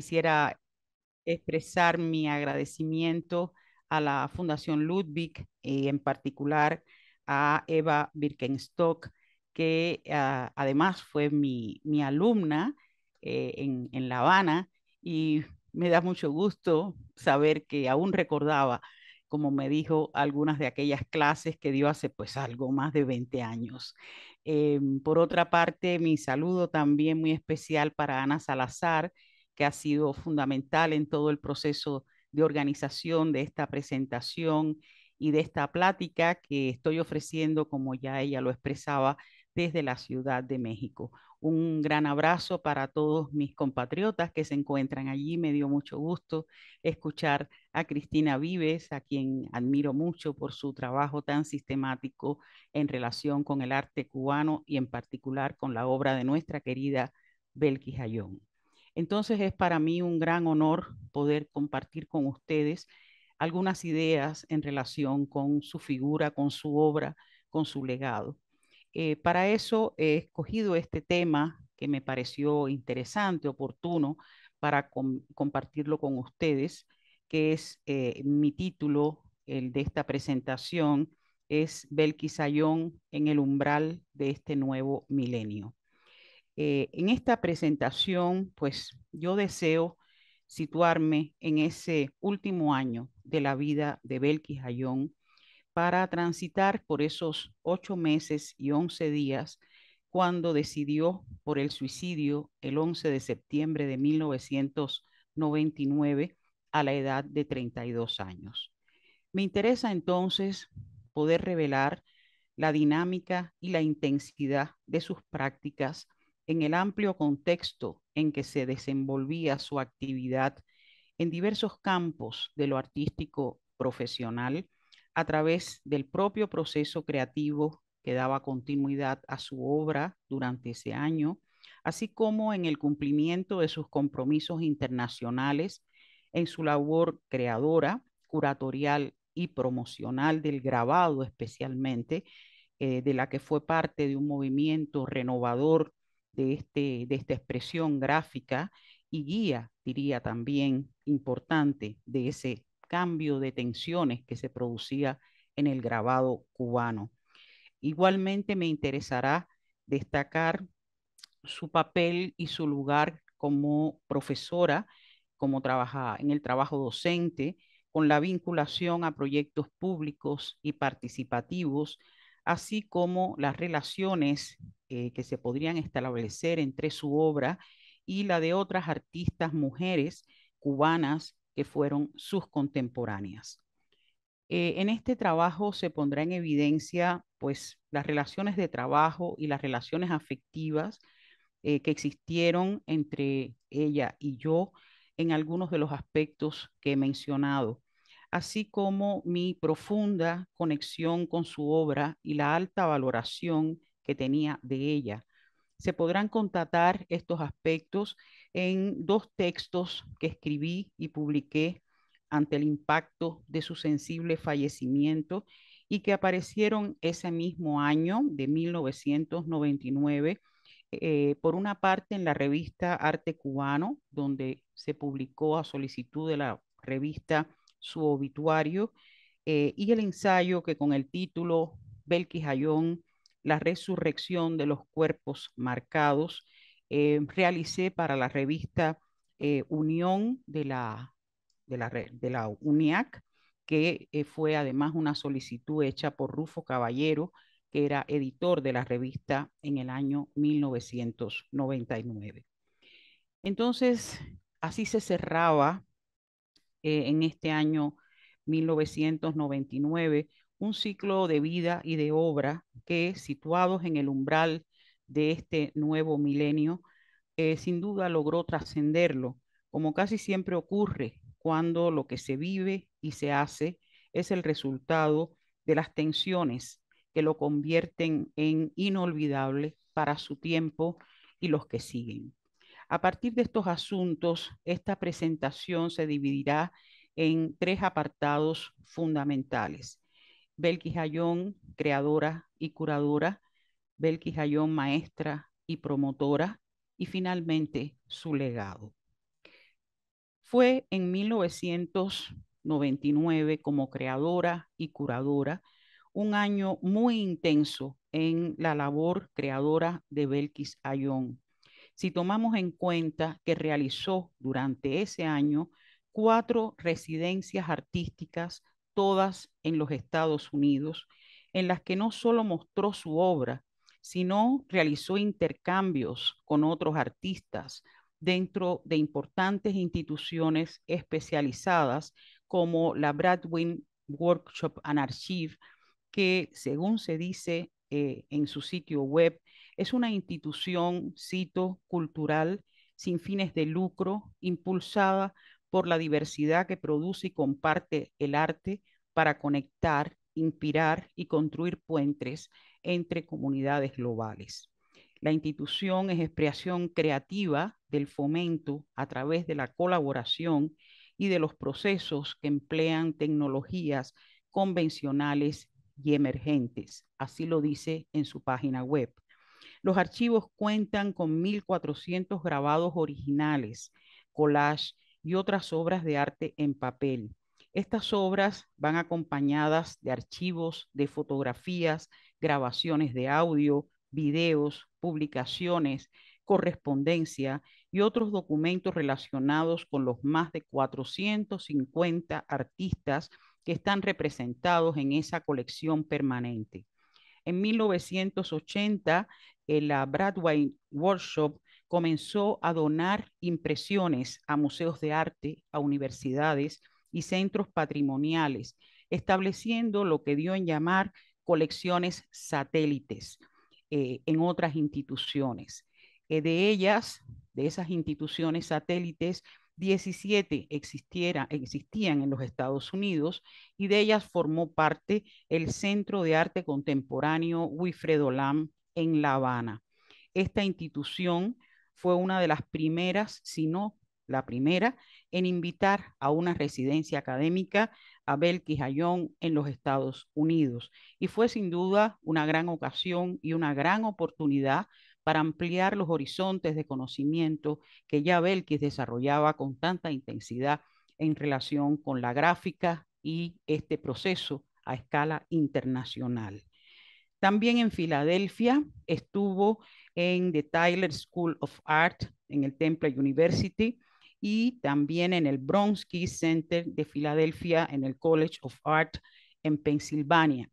quisiera expresar mi agradecimiento a la Fundación Ludwig y eh, en particular a Eva Birkenstock, que ah, además fue mi, alumna eh, en, La Habana y me da mucho gusto saber que aún recordaba, como me dijo, algunas de aquellas clases que dio hace pues algo más de 20 años. Em, por otra parte, mi saludo también muy especial para Ana Salazar, que ha sido fundamental en todo el proceso de organización de esta presentación y de esta plática que estoy ofreciendo, como ya ella lo expresaba, desde la Ciudad de México. Un gran abrazo para todos mis compatriotas que se encuentran allí. Me dio mucho gusto escuchar a Cristina Vives, a quien admiro mucho por su trabajo tan sistemático en relación con el arte cubano y en particular con la obra de nuestra querida Belkis Ayón. Entonces es para mí un gran honor poder compartir con ustedes algunas ideas en relación con su figura, con su obra, con su legado. Eh, para eso he escogido este tema que me pareció interesante, oportuno, para compartirlo con ustedes, que es eh, mi título, el de esta presentación, es Belkisayón en el umbral de este nuevo milenio. Eh, en esta presentación, pues yo deseo situarme en ese último año de la vida de Belkis Ayón para transitar por esos ocho meses y once días cuando decidió por el suicidio el 11 de septiembre de 1999 a la edad de 32 años. Me interesa entonces poder revelar la dinámica y la intensidad de sus prácticas en el amplio contexto en que se desenvolvía su actividad en diversos campos de lo artístico profesional a través del propio proceso creativo que daba continuidad a su obra durante ese año, así como en el cumplimiento de sus compromisos internacionales en su labor creadora, curatorial y promocional del grabado especialmente, eh, de la que fue parte de un movimiento renovador este, de, esta expresión gráfica y guía, diría también, importante de ese cambio de tensiones que se producía en el grabado cubano. Igualmente me interesará destacar su papel y su lugar como profesora, como trabaja en el trabajo docente, con la vinculación a proyectos públicos y participativos, así como las relaciones eh, que se podrían establecer entre su obra y la de otras artistas mujeres cubanas que fueron sus contemporáneas. Eh, en este trabajo se pondrá en evidencia pues, las relaciones de trabajo y las relaciones afectivas eh, que existieron entre ella y yo en algunos de los aspectos que he mencionado así como mi profunda conexión con su obra y la alta valoración que tenía de ella. Se podrán contatar estos aspectos en dos textos que escribí y publiqué ante el impacto de su sensible fallecimiento y que aparecieron ese mismo año de 1999, eh, por una parte en la revista Arte Cubano, donde se publicó a solicitud de la revista su obituario eh, y el ensayo que con el título Belkis la resurrección de los cuerpos marcados, eh, realicé para la revista eh, Unión de la, de la, de la UNIAC, que fue además una solicitud hecha por Rufo Caballero, que era editor de la revista en el año 1999. Entonces, así se cerraba eh, en este año 1999, un ciclo de vida y de obra que, situados en el umbral de este nuevo milenio, eh, sin duda logró trascenderlo, como casi siempre ocurre cuando lo que se vive y se hace es el resultado de las tensiones que lo convierten en inolvidable para su tiempo y los que siguen. A partir de estos asuntos, esta presentación se dividirá en tres apartados fundamentales. Belkis Ayón, creadora y curadora, Belkis Ayón, maestra y promotora, y finalmente su legado. Fue en 1999 como creadora y curadora, un año muy intenso en la labor creadora de Belkis Ayón, si tomamos en cuenta que realizó durante ese año cuatro residencias artísticas, todas en los Estados Unidos, en las que no solo mostró su obra, sino realizó intercambios con otros artistas dentro de importantes instituciones especializadas como la Bradwin Workshop and Archive, que según se dice eh, en su sitio web, es una institución, cito, cultural, sin fines de lucro, impulsada por la diversidad que produce y comparte el arte para conectar, inspirar y construir puentes entre comunidades globales. La institución es expresión creativa del fomento a través de la colaboración y de los procesos que emplean tecnologías convencionales y emergentes. Así lo dice en su página web. Los archivos cuentan con 1.400 grabados originales, collage y otras obras de arte en papel. Estas obras van acompañadas de archivos, de fotografías, grabaciones de audio, videos, publicaciones, correspondencia y otros documentos relacionados con los más de 450 artistas que están representados en esa colección permanente. En 1980 la Broadway Workshop, comenzó a donar impresiones a museos de arte, a universidades y centros patrimoniales, estableciendo lo que dio en llamar colecciones satélites eh, en otras instituciones. Eh, de ellas, de esas instituciones satélites, 17 existiera, existían en los Estados Unidos y de ellas formó parte el Centro de Arte Contemporáneo Wilfredo Lam en La Habana. Esta institución fue una de las primeras, si no la primera, en invitar a una residencia académica a Belkis Ayón en los Estados Unidos. Y fue sin duda una gran ocasión y una gran oportunidad para ampliar los horizontes de conocimiento que ya Belkis desarrollaba con tanta intensidad en relación con la gráfica y este proceso a escala internacional. También en Filadelfia estuvo en The Tyler School of Art en el Temple University y también en el Bronsky Center de Filadelfia en el College of Art en Pensilvania.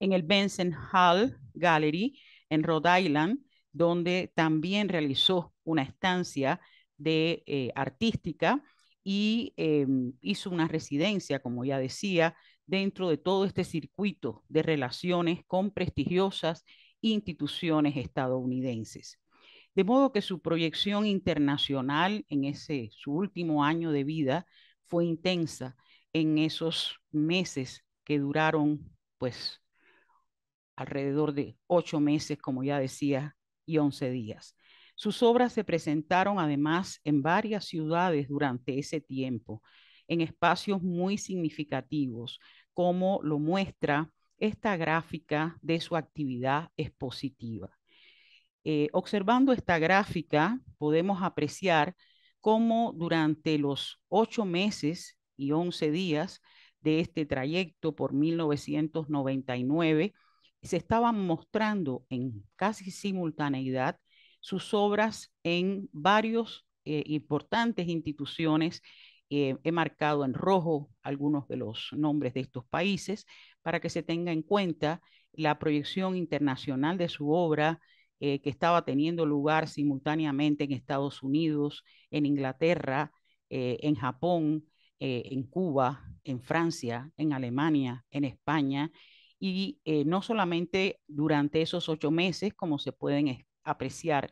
En el Benson Hall Gallery en Rhode Island, donde también realizó una estancia de eh, artística y em, hizo una residencia, como ya decía, dentro de todo este circuito de relaciones con prestigiosas instituciones estadounidenses. De modo que su proyección internacional en ese su último año de vida fue intensa en esos meses que duraron, pues, alrededor de ocho meses, como ya decía, y once días. Sus obras se presentaron además en varias ciudades durante ese tiempo, en espacios muy significativos, como lo muestra esta gráfica de su actividad expositiva. Eh, observando esta gráfica, podemos apreciar cómo durante los ocho meses y once días de este trayecto por 1999, se estaban mostrando en casi simultaneidad sus obras en varios eh, importantes instituciones eh, he marcado en rojo algunos de los nombres de estos países para que se tenga en cuenta la proyección internacional de su obra eh, que estaba teniendo lugar simultáneamente en Estados Unidos, en Inglaterra, eh, en Japón, en Cuba, en Francia, en Alemania, en España, y no solamente durante esos ocho meses, como se pueden apreciar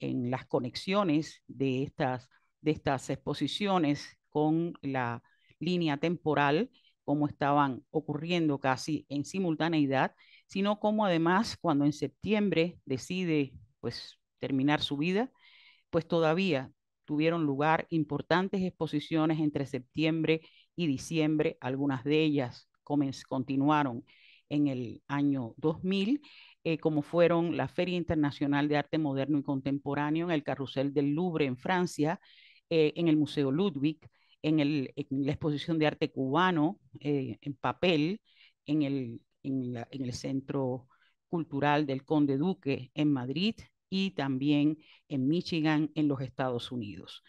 en las conexiones de estas de estas exposiciones con la línea temporal, como estaban ocurriendo casi en simultaneidad, sino como además cuando en septiembre decide pues terminar su vida, pues todavía tuvieron lugar importantes exposiciones entre septiembre y diciembre, algunas de ellas continuaron en el año 2000, eh, como fueron la Feria Internacional de Arte Moderno y Contemporáneo en el Carrusel del Louvre en Francia, eh, en el Museo Ludwig, en, la exposición de arte cubano eh, en papel en el, en, el Centro Cultural del Conde Duque en Madrid y también en Michigan en los Estados Unidos.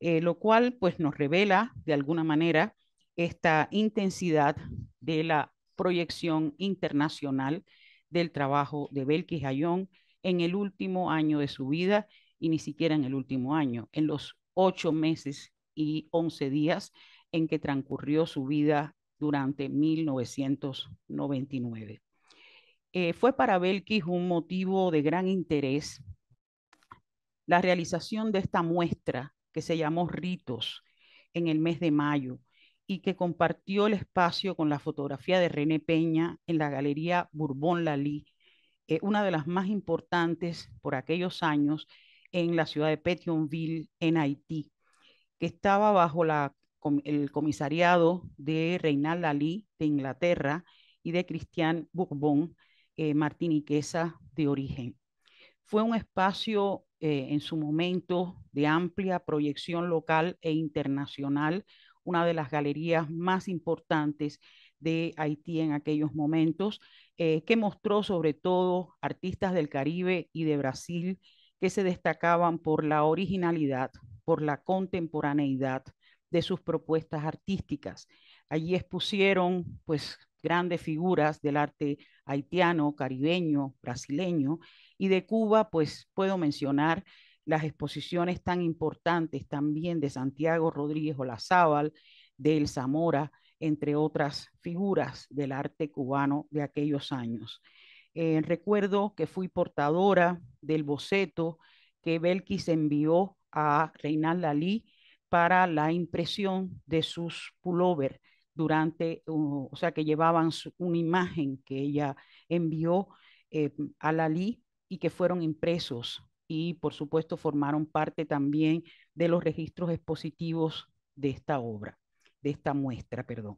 Eh, lo cual pues nos revela de alguna manera esta intensidad de la proyección internacional del trabajo de Belkis Ayón en el último año de su vida y ni siquiera en el último año, en los ocho meses y 11 días en que transcurrió su vida durante 1999. Eh, fue para Belkis un motivo de gran interés la realización de esta muestra que se llamó Ritos en el mes de mayo y que compartió el espacio con la fotografía de René Peña en la Galería Bourbon Lalí, eh, una de las más importantes por aquellos años en la ciudad de Petionville, en Haití, estaba bajo el comisariado de Reinald Ali de Inglaterra y de Cristian Bourbon, eh, martiniquesa de origen. Fue un espacio eh, en su momento de amplia proyección local e internacional, una de las galerías más importantes de Haití en aquellos momentos, eh, que mostró sobre todo artistas del Caribe y de Brasil que se destacaban por la originalidad, por la contemporaneidad de sus propuestas artísticas. Allí expusieron pues grandes figuras del arte haitiano, caribeño, brasileño y de Cuba, pues puedo mencionar las exposiciones tan importantes también de Santiago Rodríguez Olazábal, de El Zamora, entre otras figuras del arte cubano de aquellos años. Eh, recuerdo que fui portadora del boceto que Belkis envió a Reinalda para la impresión de sus pullover durante, o sea, que llevaban una imagen que ella envió eh, a Lalí y que fueron impresos y por supuesto formaron parte también de los registros expositivos de esta obra, de esta muestra, perdón.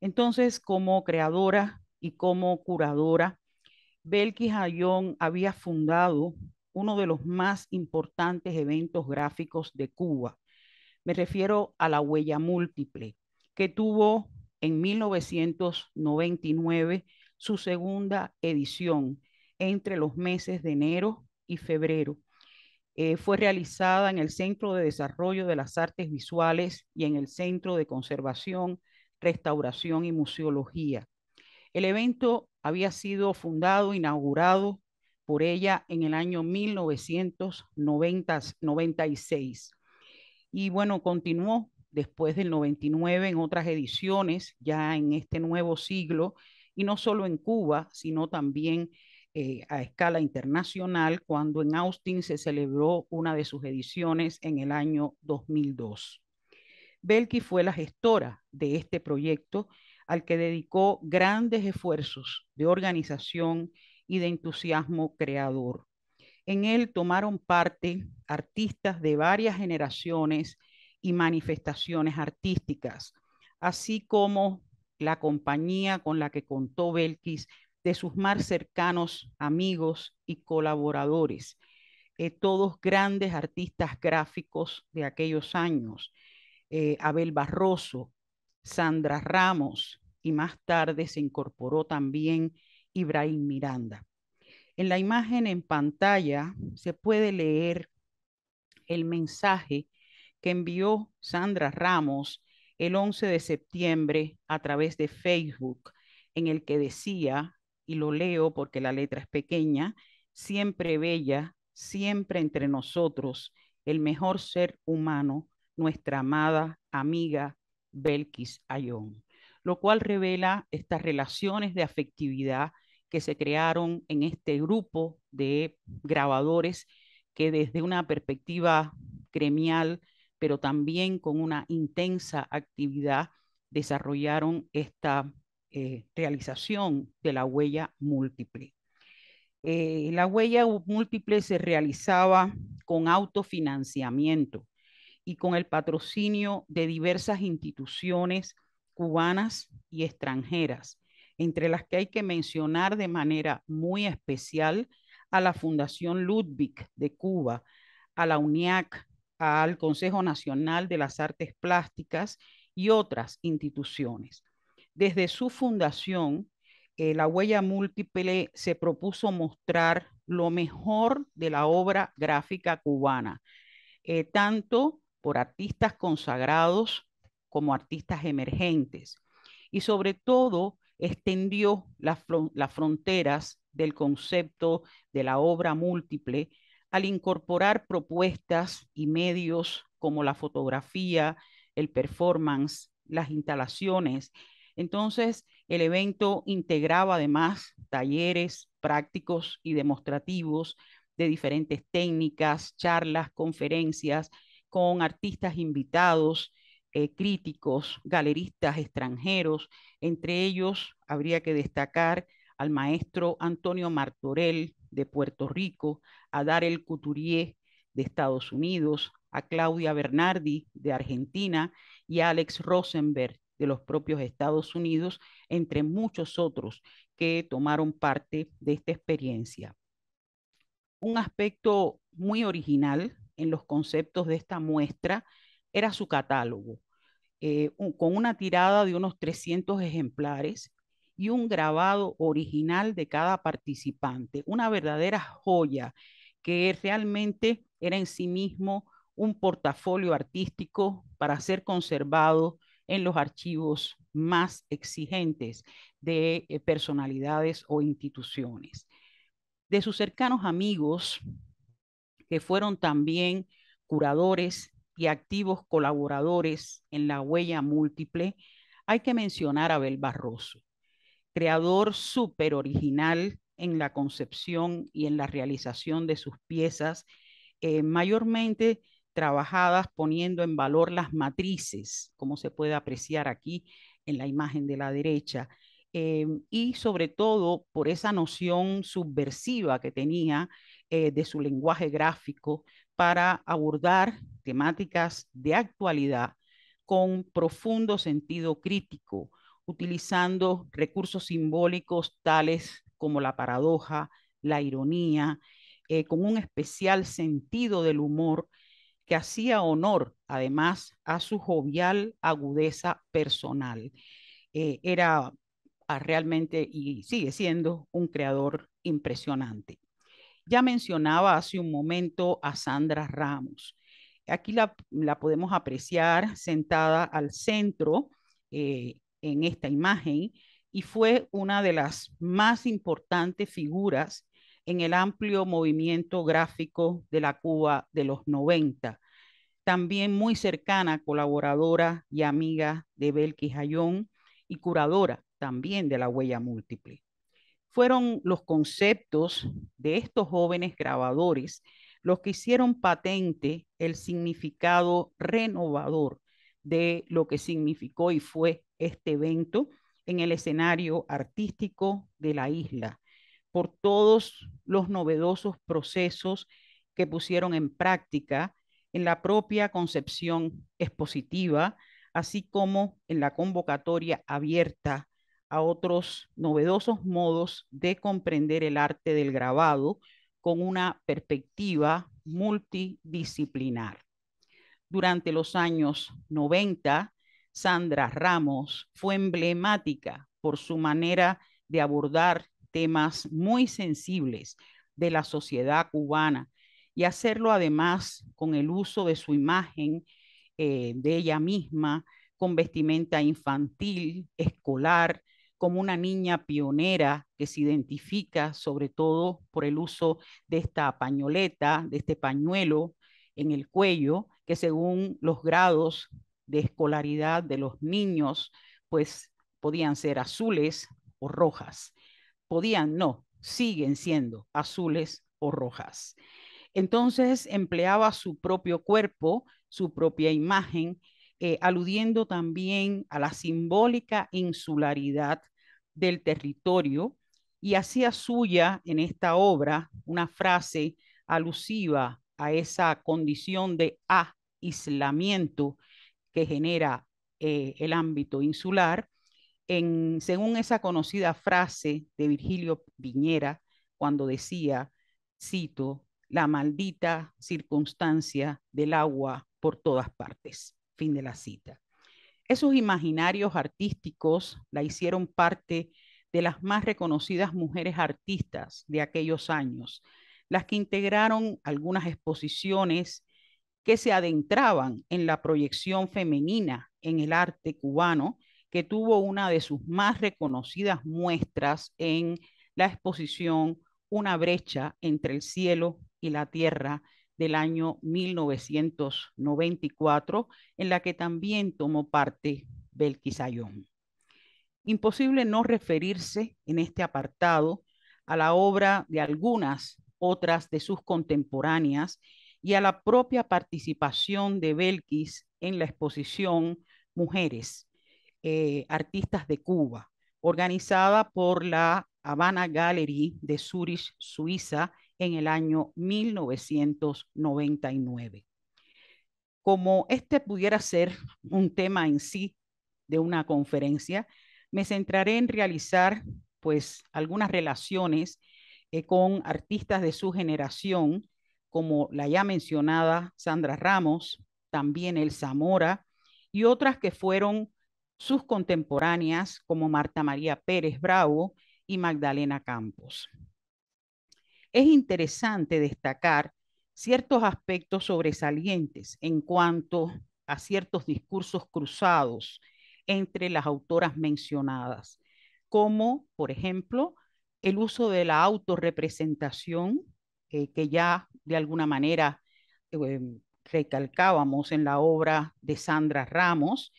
Entonces, como creadora y como curadora, Belkis Ayón había fundado uno de los más importantes eventos gráficos de Cuba. Me refiero a la huella múltiple, que tuvo en 1999 su segunda edición entre los meses de enero y febrero. Eh, fue realizada en el Centro de Desarrollo de las Artes Visuales y en el Centro de Conservación, Restauración y Museología. El evento había sido fundado, inaugurado por ella en el año 1996. Y bueno, continuó después del 99 en otras ediciones, ya en este nuevo siglo, y no solo en Cuba, sino también eh, a escala internacional, cuando en Austin se celebró una de sus ediciones en el año 2002. Belki fue la gestora de este proyecto al que dedicó grandes esfuerzos de organización y de entusiasmo creador. En él tomaron parte artistas de varias generaciones y manifestaciones artísticas, así como la compañía con la que contó Belkis de sus más cercanos amigos y colaboradores, eh, todos grandes artistas gráficos de aquellos años, eh, Abel Barroso, Sandra Ramos, y más tarde se incorporó también Ibrahim Miranda. En la imagen en pantalla se puede leer el mensaje que envió Sandra Ramos el 11 de septiembre a través de Facebook, en el que decía, y lo leo porque la letra es pequeña, siempre bella, siempre entre nosotros, el mejor ser humano, nuestra amada amiga Belkis Ayón, lo cual revela estas relaciones de afectividad que se crearon en este grupo de grabadores que desde una perspectiva gremial, pero también con una intensa actividad, desarrollaron esta eh, realización de la huella múltiple. Eh, la huella múltiple se realizaba con autofinanciamiento y con el patrocinio de diversas instituciones cubanas y extranjeras, entre las que hay que mencionar de manera muy especial a la Fundación Ludwig de Cuba, a la UNIAC, al Consejo Nacional de las Artes Plásticas y otras instituciones. Desde su fundación, eh, la huella múltiple se propuso mostrar lo mejor de la obra gráfica cubana, eh, tanto por artistas consagrados como artistas emergentes. Y sobre todo, extendió las fronteras del concepto de la obra múltiple al incorporar propuestas y medios como la fotografía, el performance, las instalaciones. Entonces, el evento integraba además talleres prácticos y demostrativos de diferentes técnicas, charlas, conferencias con artistas invitados eh, críticos, galeristas extranjeros. Entre ellos habría que destacar al maestro Antonio Martorell de Puerto Rico, a Darel Couturier de Estados Unidos, a Claudia Bernardi de Argentina y a Alex Rosenberg de los propios Estados Unidos, entre muchos otros que tomaron parte de esta experiencia. Un aspecto muy original en los conceptos de esta muestra era su catálogo, eh, con una tirada de unos 300 ejemplares y un grabado original de cada participante, una verdadera joya que realmente era en sí mismo un portafolio artístico para ser conservado en los archivos más exigentes de eh, personalidades o instituciones. De sus cercanos amigos, que fueron también curadores y activos colaboradores en la huella múltiple, hay que mencionar a Abel Barroso, creador súper original en la concepción y en la realización de sus piezas, eh, mayormente trabajadas poniendo en valor las matrices, como se puede apreciar aquí en la imagen de la derecha, eh, y sobre todo por esa noción subversiva que tenía eh, de su lenguaje gráfico para abordar temáticas de actualidad con profundo sentido crítico, utilizando recursos simbólicos tales como la paradoja, la ironía, eh, con un especial sentido del humor que hacía honor además a su jovial agudeza personal. Eh, era ah, realmente y sigue siendo un creador impresionante. Ya mencionaba hace un momento a Sandra Ramos. Aquí la, podemos apreciar sentada al centro eh, en esta imagen y fue una de las más importantes figuras en el amplio movimiento gráfico de la Cuba de los 90. También muy cercana colaboradora y amiga de Belkis Ayón y curadora también de la huella múltiple. Fueron los conceptos de estos jóvenes grabadores los que hicieron patente el significado renovador de lo que significó y fue este evento en el escenario artístico de la isla, por todos los novedosos procesos que pusieron en práctica en la propia concepción expositiva, así como en la convocatoria abierta a otros novedosos modos de comprender el arte del grabado, con una perspectiva multidisciplinar. Durante los años 90, Sandra Ramos fue emblemática por su manera de abordar temas muy sensibles de la sociedad cubana y hacerlo además con el uso de su imagen eh, de ella misma, con vestimenta infantil, escolar, como una niña pionera que se identifica sobre todo por el uso de esta pañoleta, de este pañuelo en el cuello, que según los grados de escolaridad de los niños, pues podían ser azules o rojas. Podían, no, siguen siendo azules o rojas. Entonces empleaba su propio cuerpo, su propia imagen, eh, aludiendo también a la simbólica insularidad del territorio y hacía suya en esta obra una frase alusiva a esa condición de aislamiento que genera eh, el ámbito insular, en, según esa conocida frase de Virgilio Viñera cuando decía, cito, la maldita circunstancia del agua por todas partes. Fin de la cita. Esos imaginarios artísticos la hicieron parte de las más reconocidas mujeres artistas de aquellos años, las que integraron algunas exposiciones que se adentraban en la proyección femenina en el arte cubano, que tuvo una de sus más reconocidas muestras en la exposición Una brecha entre el cielo y la tierra del año 1994, en la que también tomó parte Ayón. Imposible no referirse en este apartado a la obra de algunas otras de sus contemporáneas y a la propia participación de Belkis en la exposición Mujeres, eh, Artistas de Cuba, organizada por la Habana Gallery de Zurich, Suiza, en el año 1999. Como este pudiera ser un tema en sí de una conferencia, me centraré en realizar pues algunas relaciones eh, con artistas de su generación, como la ya mencionada Sandra Ramos, también El Zamora, y otras que fueron sus contemporáneas, como Marta María Pérez Bravo y Magdalena Campos es interesante destacar ciertos aspectos sobresalientes en cuanto a ciertos discursos cruzados entre las autoras mencionadas, como, por ejemplo, el uso de la autorrepresentación, eh, que ya de alguna manera eh, recalcábamos en la obra de Sandra Ramos,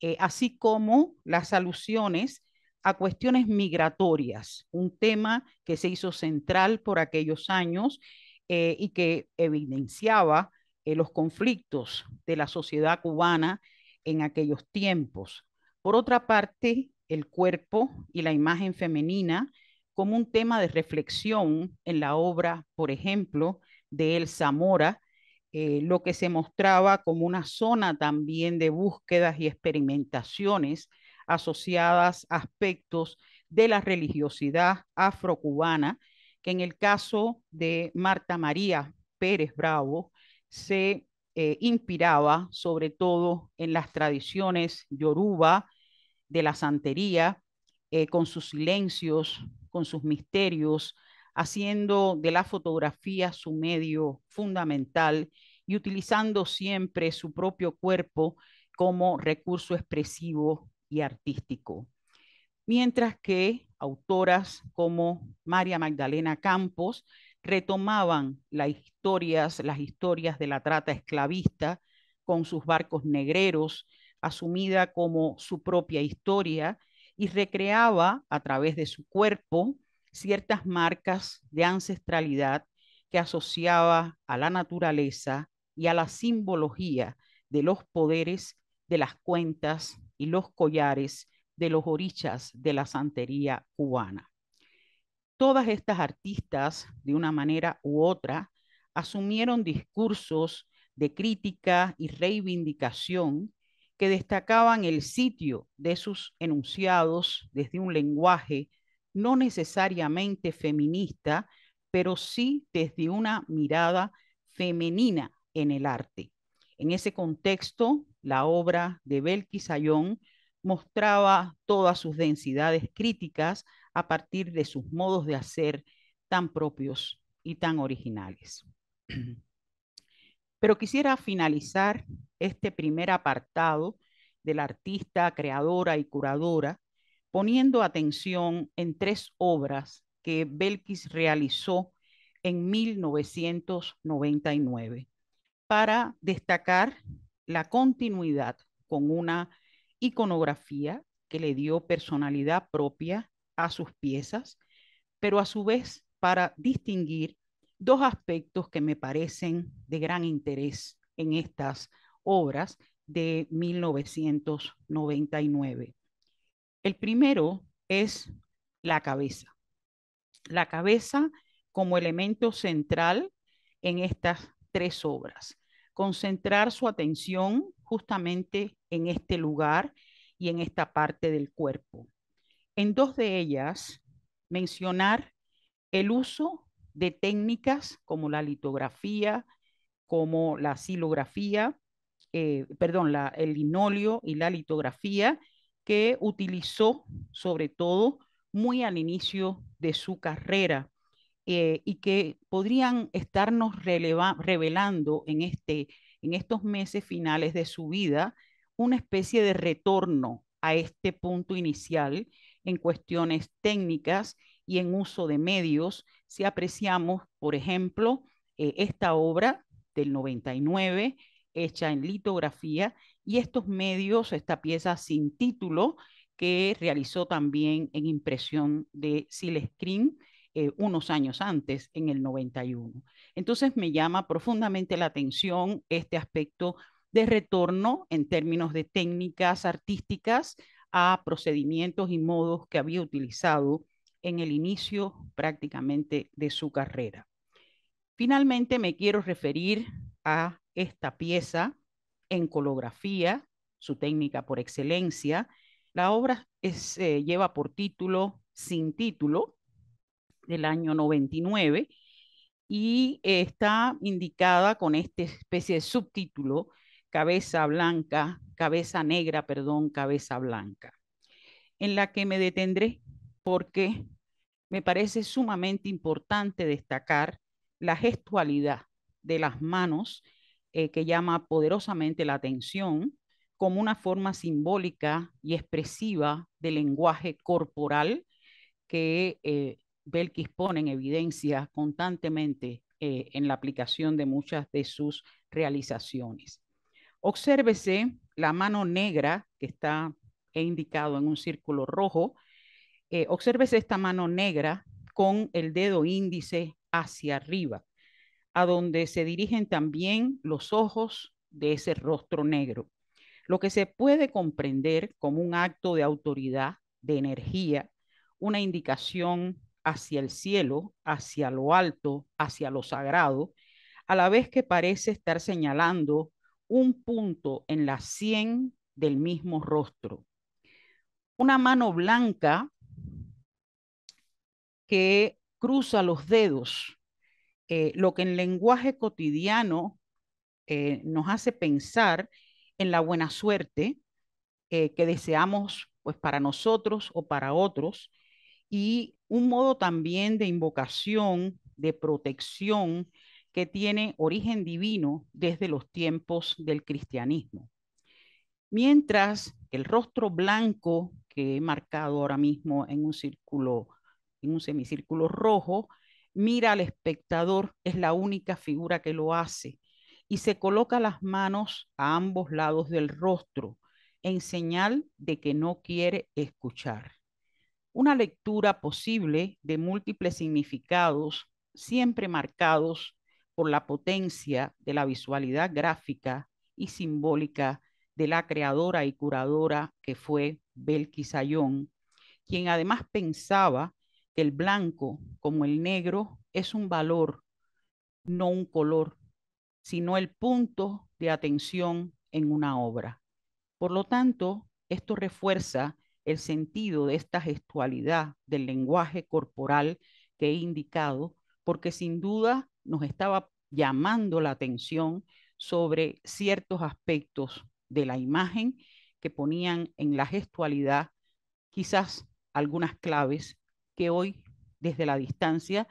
eh, así como las alusiones a cuestiones migratorias, un tema que se hizo central por aquellos años eh, y que evidenciaba eh, los conflictos de la sociedad cubana en aquellos tiempos. Por otra parte, el cuerpo y la imagen femenina como un tema de reflexión en la obra, por ejemplo, de Elsa Zamora, eh, lo que se mostraba como una zona también de búsquedas y experimentaciones asociadas aspectos de la religiosidad afrocubana, que en el caso de Marta María Pérez Bravo se eh, inspiraba sobre todo en las tradiciones yoruba de la santería, eh, con sus silencios, con sus misterios, haciendo de la fotografía su medio fundamental y utilizando siempre su propio cuerpo como recurso expresivo y artístico. Mientras que autoras como María Magdalena Campos retomaban las historias, las historias de la trata esclavista con sus barcos negreros, asumida como su propia historia, y recreaba a través de su cuerpo ciertas marcas de ancestralidad que asociaba a la naturaleza y a la simbología de los poderes, de las cuentas, y los collares de los orichas de la santería cubana. Todas estas artistas, de una manera u otra, asumieron discursos de crítica y reivindicación que destacaban el sitio de sus enunciados desde un lenguaje no necesariamente feminista, pero sí desde una mirada femenina en el arte. En ese contexto, la obra de Belkis Ayón mostraba todas sus densidades críticas a partir de sus modos de hacer tan propios y tan originales. Pero quisiera finalizar este primer apartado de la artista, creadora y curadora, poniendo atención en tres obras que Belkis realizó en 1999 para destacar la continuidad con una iconografía que le dio personalidad propia a sus piezas, pero a su vez para distinguir dos aspectos que me parecen de gran interés en estas obras de 1999. El primero es la cabeza. La cabeza como elemento central en estas tres obras concentrar su atención justamente en este lugar y en esta parte del cuerpo. En dos de ellas, mencionar el uso de técnicas como la litografía, como la silografía, eh, perdón, el linolio y la litografía, que utilizó sobre todo muy al inicio de su carrera eh, y que podrían estarnos revelando este, en, estos meses finales de su vida una especie de retorno a este punto inicial en cuestiones técnicas y en uso de medios, si apreciamos, por ejemplo, eh, esta obra del 99, hecha en litografía, y estos medios, esta pieza sin título, que realizó también en impresión de Silescreen eh, unos años antes, en el 91. Entonces me llama profundamente la atención este aspecto de retorno en términos de técnicas artísticas a procedimientos y modos que había utilizado en el inicio prácticamente de su carrera. Finalmente me quiero referir a esta pieza en colografía, su técnica por excelencia. La obra es, eh, lleva por título Sin título del año 99 y está indicada con esta especie de subtítulo, cabeza blanca, cabeza negra, perdón, cabeza blanca, en la que me detendré porque me parece sumamente importante destacar la gestualidad de las manos eh, que llama poderosamente la atención como una forma simbólica y expresiva del lenguaje corporal que eh, Belkis pone en evidencia constantemente eh, en la aplicación de muchas de sus realizaciones. Obsérvese la mano negra que está he indicado en un círculo rojo. Eh, obsérvese esta mano negra con el dedo índice hacia arriba, a donde se dirigen también los ojos de ese rostro negro. Lo que se puede comprender como un acto de autoridad, de energía, una indicación hacia el cielo, hacia lo alto, hacia lo sagrado, a la vez que parece estar señalando un punto en la sien del mismo rostro. Una mano blanca que cruza los dedos, eh, lo que en lenguaje cotidiano eh, nos hace pensar en la buena suerte eh, que deseamos pues para nosotros o para otros, y un modo también de invocación, de protección que tiene origen divino desde los tiempos del cristianismo. Mientras el rostro blanco que he marcado ahora mismo en un círculo, en un semicírculo rojo, mira al espectador, es la única figura que lo hace, y se coloca las manos a ambos lados del rostro en señal de que no quiere escuchar una lectura posible de múltiples significados, siempre marcados por la potencia de la visualidad gráfica y simbólica de la creadora y curadora que fue Belkis Ayón, quien además pensaba que el blanco como el negro es un valor, no un color, sino el punto de atención en una obra. Por lo tanto, esto refuerza el sentido de esta gestualidad del lenguaje corporal que he indicado, porque sin duda nos estaba llamando la atención sobre ciertos aspectos de la imagen que ponían en la gestualidad quizás algunas claves que hoy desde la distancia,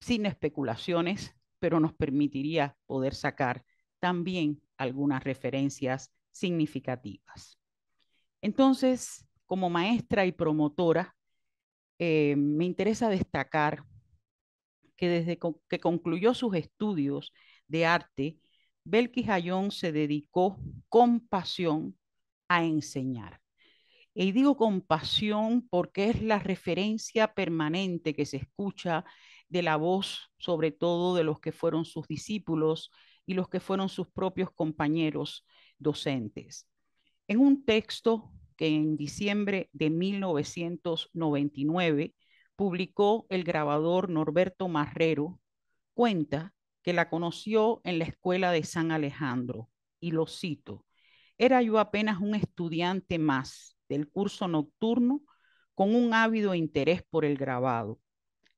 sin especulaciones, pero nos permitiría poder sacar también algunas referencias significativas. Entonces, como maestra y promotora, eh, me interesa destacar que desde que concluyó sus estudios de arte, Belkis Ayón se dedicó con pasión a enseñar. Y digo con pasión porque es la referencia permanente que se escucha de la voz, sobre todo de los que fueron sus discípulos y los que fueron sus propios compañeros docentes. En un texto que en diciembre de 1999 publicó el grabador Norberto Marrero, cuenta que la conoció en la escuela de San Alejandro, y lo cito, era yo apenas un estudiante más del curso nocturno con un ávido interés por el grabado.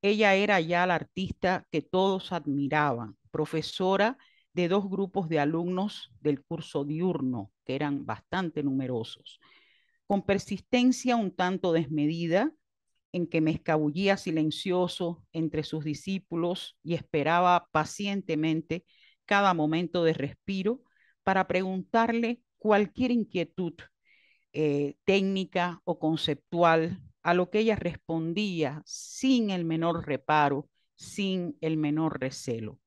Ella era ya la artista que todos admiraban, profesora de dos grupos de alumnos del curso diurno, que eran bastante numerosos con persistencia un tanto desmedida, en que me escabullía silencioso entre sus discípulos y esperaba pacientemente cada momento de respiro para preguntarle cualquier inquietud eh, técnica o conceptual, a lo que ella respondía sin el menor reparo, sin el menor recelo.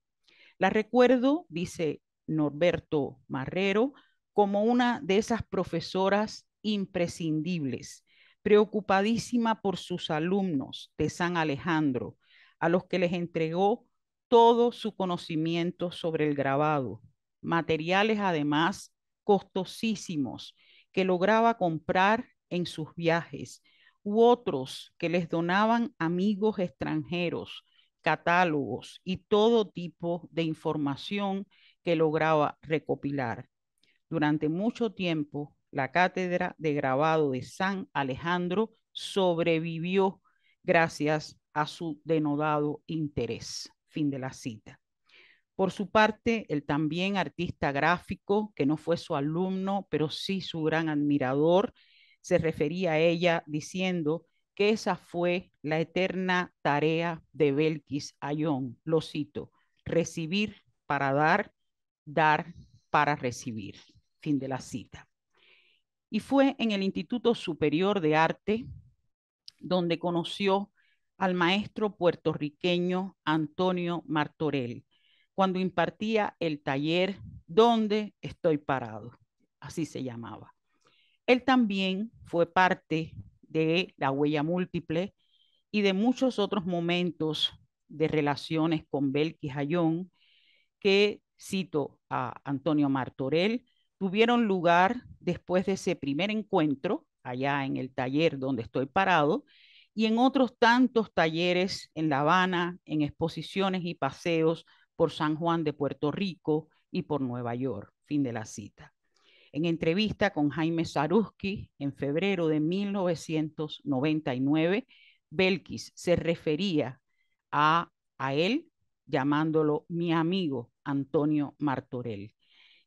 La recuerdo, dice Norberto Marrero, como una de esas profesoras imprescindibles, preocupadísima por sus alumnos de San Alejandro, a los que les entregó todo su conocimiento sobre el grabado, materiales además costosísimos que lograba comprar en sus viajes, u otros que les donaban amigos extranjeros, catálogos y todo tipo de información que lograba recopilar. Durante mucho tiempo la cátedra de grabado de San Alejandro sobrevivió gracias a su denodado interés. Fin de la cita. Por su parte, el también artista gráfico, que no fue su alumno, pero sí su gran admirador, se refería a ella diciendo que esa fue la eterna tarea de Belkis Ayón. Lo cito, recibir para dar, dar para recibir. Fin de la cita y fue en el Instituto Superior de Arte donde conoció al maestro puertorriqueño Antonio Martorell cuando impartía el taller Donde estoy parado, así se llamaba. Él también fue parte de la huella múltiple y de muchos otros momentos de relaciones con Belkis Ayón, que cito a Antonio Martorell, tuvieron lugar después de ese primer encuentro, allá en el taller donde estoy parado, y en otros tantos talleres en La Habana, en exposiciones y paseos por San Juan de Puerto Rico y por Nueva York. Fin de la cita. En entrevista con Jaime Saruski en febrero de 1999, Belkis se refería a, a él llamándolo mi amigo Antonio Martorell.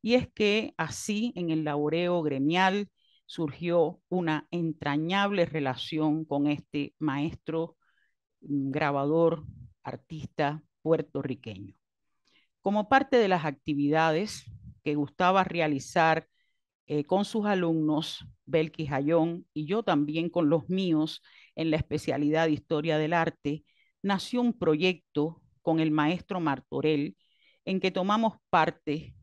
Y es que así en el laboreo gremial surgió una entrañable relación con este maestro, mm, grabador, artista puertorriqueño. Como parte de las actividades que gustaba realizar eh, con sus alumnos, Belki Jayón y yo también con los míos en la especialidad de Historia del Arte, nació un proyecto con el maestro Martorell en que tomamos parte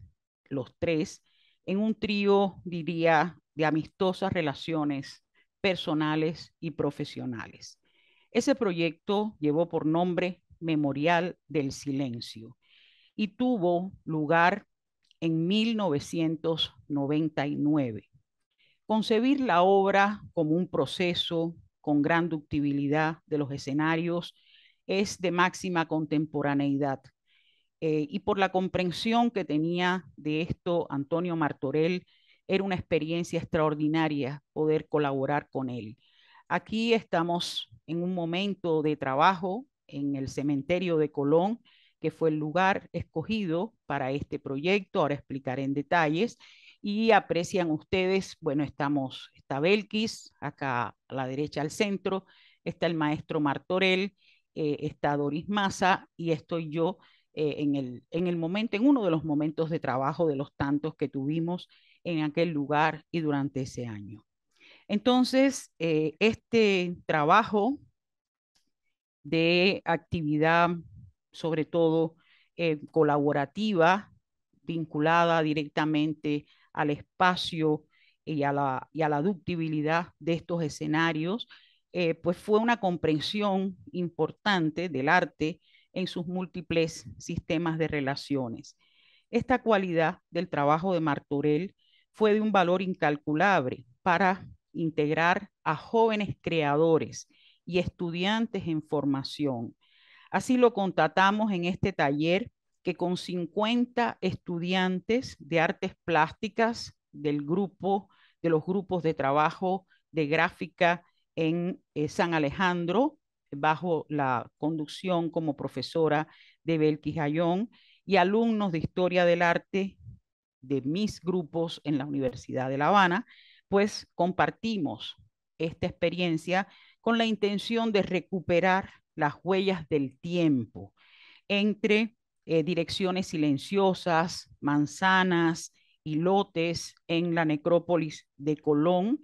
los tres en un trío, diría, de amistosas relaciones personales y profesionales. Ese proyecto llevó por nombre Memorial del Silencio y tuvo lugar en 1999. Concebir la obra como un proceso con gran ductibilidad de los escenarios es de máxima contemporaneidad eh, y por la comprensión que tenía de esto Antonio Martorell, era una experiencia extraordinaria poder colaborar con él. Aquí estamos en un momento de trabajo en el cementerio de Colón, que fue el lugar escogido para este proyecto, ahora explicaré en detalles, y aprecian ustedes, bueno, estamos, está Belkis, acá a la derecha al centro, está el maestro Martorell, eh, está Doris Massa y estoy yo eh, en, el, en momento, en uno de los momentos de trabajo de los tantos que tuvimos en aquel lugar y durante ese año. Entonces, eh, este trabajo de actividad, sobre todo eh, colaborativa, vinculada directamente al espacio y a la, y a la ductibilidad de estos escenarios, pues fue una comprensión importante del arte en sus múltiples sistemas de relaciones. Esta cualidad del trabajo de Martorell fue de un valor incalculable para integrar a jóvenes creadores y estudiantes en formación. Así lo contatamos en este taller que con 50 estudiantes de artes plásticas del grupo, de los grupos de trabajo de gráfica en eh, San Alejandro, bajo la conducción como profesora de Belkis y alumnos de Historia del Arte de mis grupos en la Universidad de La Habana, pues compartimos esta experiencia con la intención de recuperar las huellas del tiempo entre eh, direcciones silenciosas, manzanas y lotes en la necrópolis de Colón,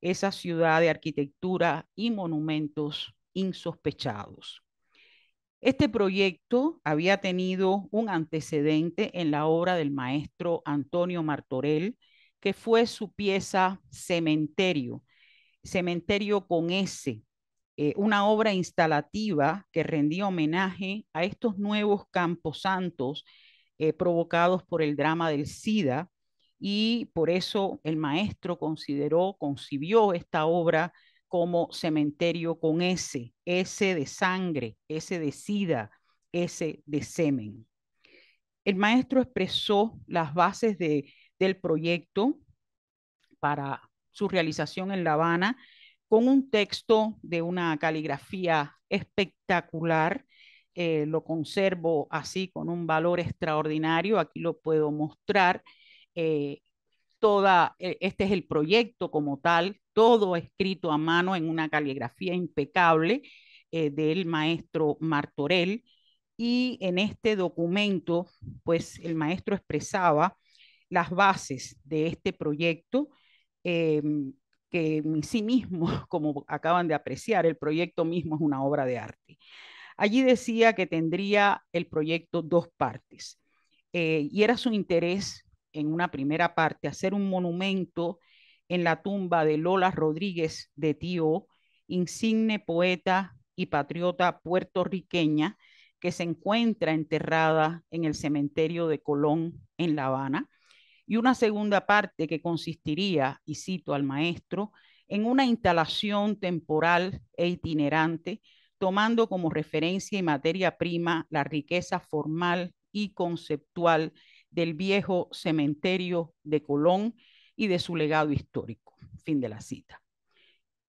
esa ciudad de arquitectura y monumentos insospechados. Este proyecto había tenido un antecedente en la obra del maestro Antonio Martorell, que fue su pieza Cementerio, Cementerio con S, eh, una obra instalativa que rendía homenaje a estos nuevos campos santos eh, provocados por el drama del SIDA y por eso el maestro consideró, concibió esta obra como cementerio con S, S de sangre, S de sida, S de semen. El maestro expresó las bases de, del proyecto para su realización en La Habana con un texto de una caligrafía espectacular. Eh, lo conservo así con un valor extraordinario. Aquí lo puedo mostrar. Eh, toda, eh, este es el proyecto como tal, todo escrito a mano en una caligrafía impecable eh, del maestro Martorell. Y en este documento, pues el maestro expresaba las bases de este proyecto, em, que en sí mismo, como acaban de apreciar, el proyecto mismo es una obra de arte. Allí decía que tendría el proyecto dos partes, eh, y era su interés en una primera parte hacer un monumento en la tumba de Lola Rodríguez de Tío, insigne poeta y patriota puertorriqueña que se encuentra enterrada en el cementerio de Colón en La Habana, y una segunda parte que consistiría, y cito al maestro, en una instalación temporal e itinerante, tomando como referencia y materia prima la riqueza formal y conceptual del viejo cementerio de Colón y de su legado histórico. Fin de la cita.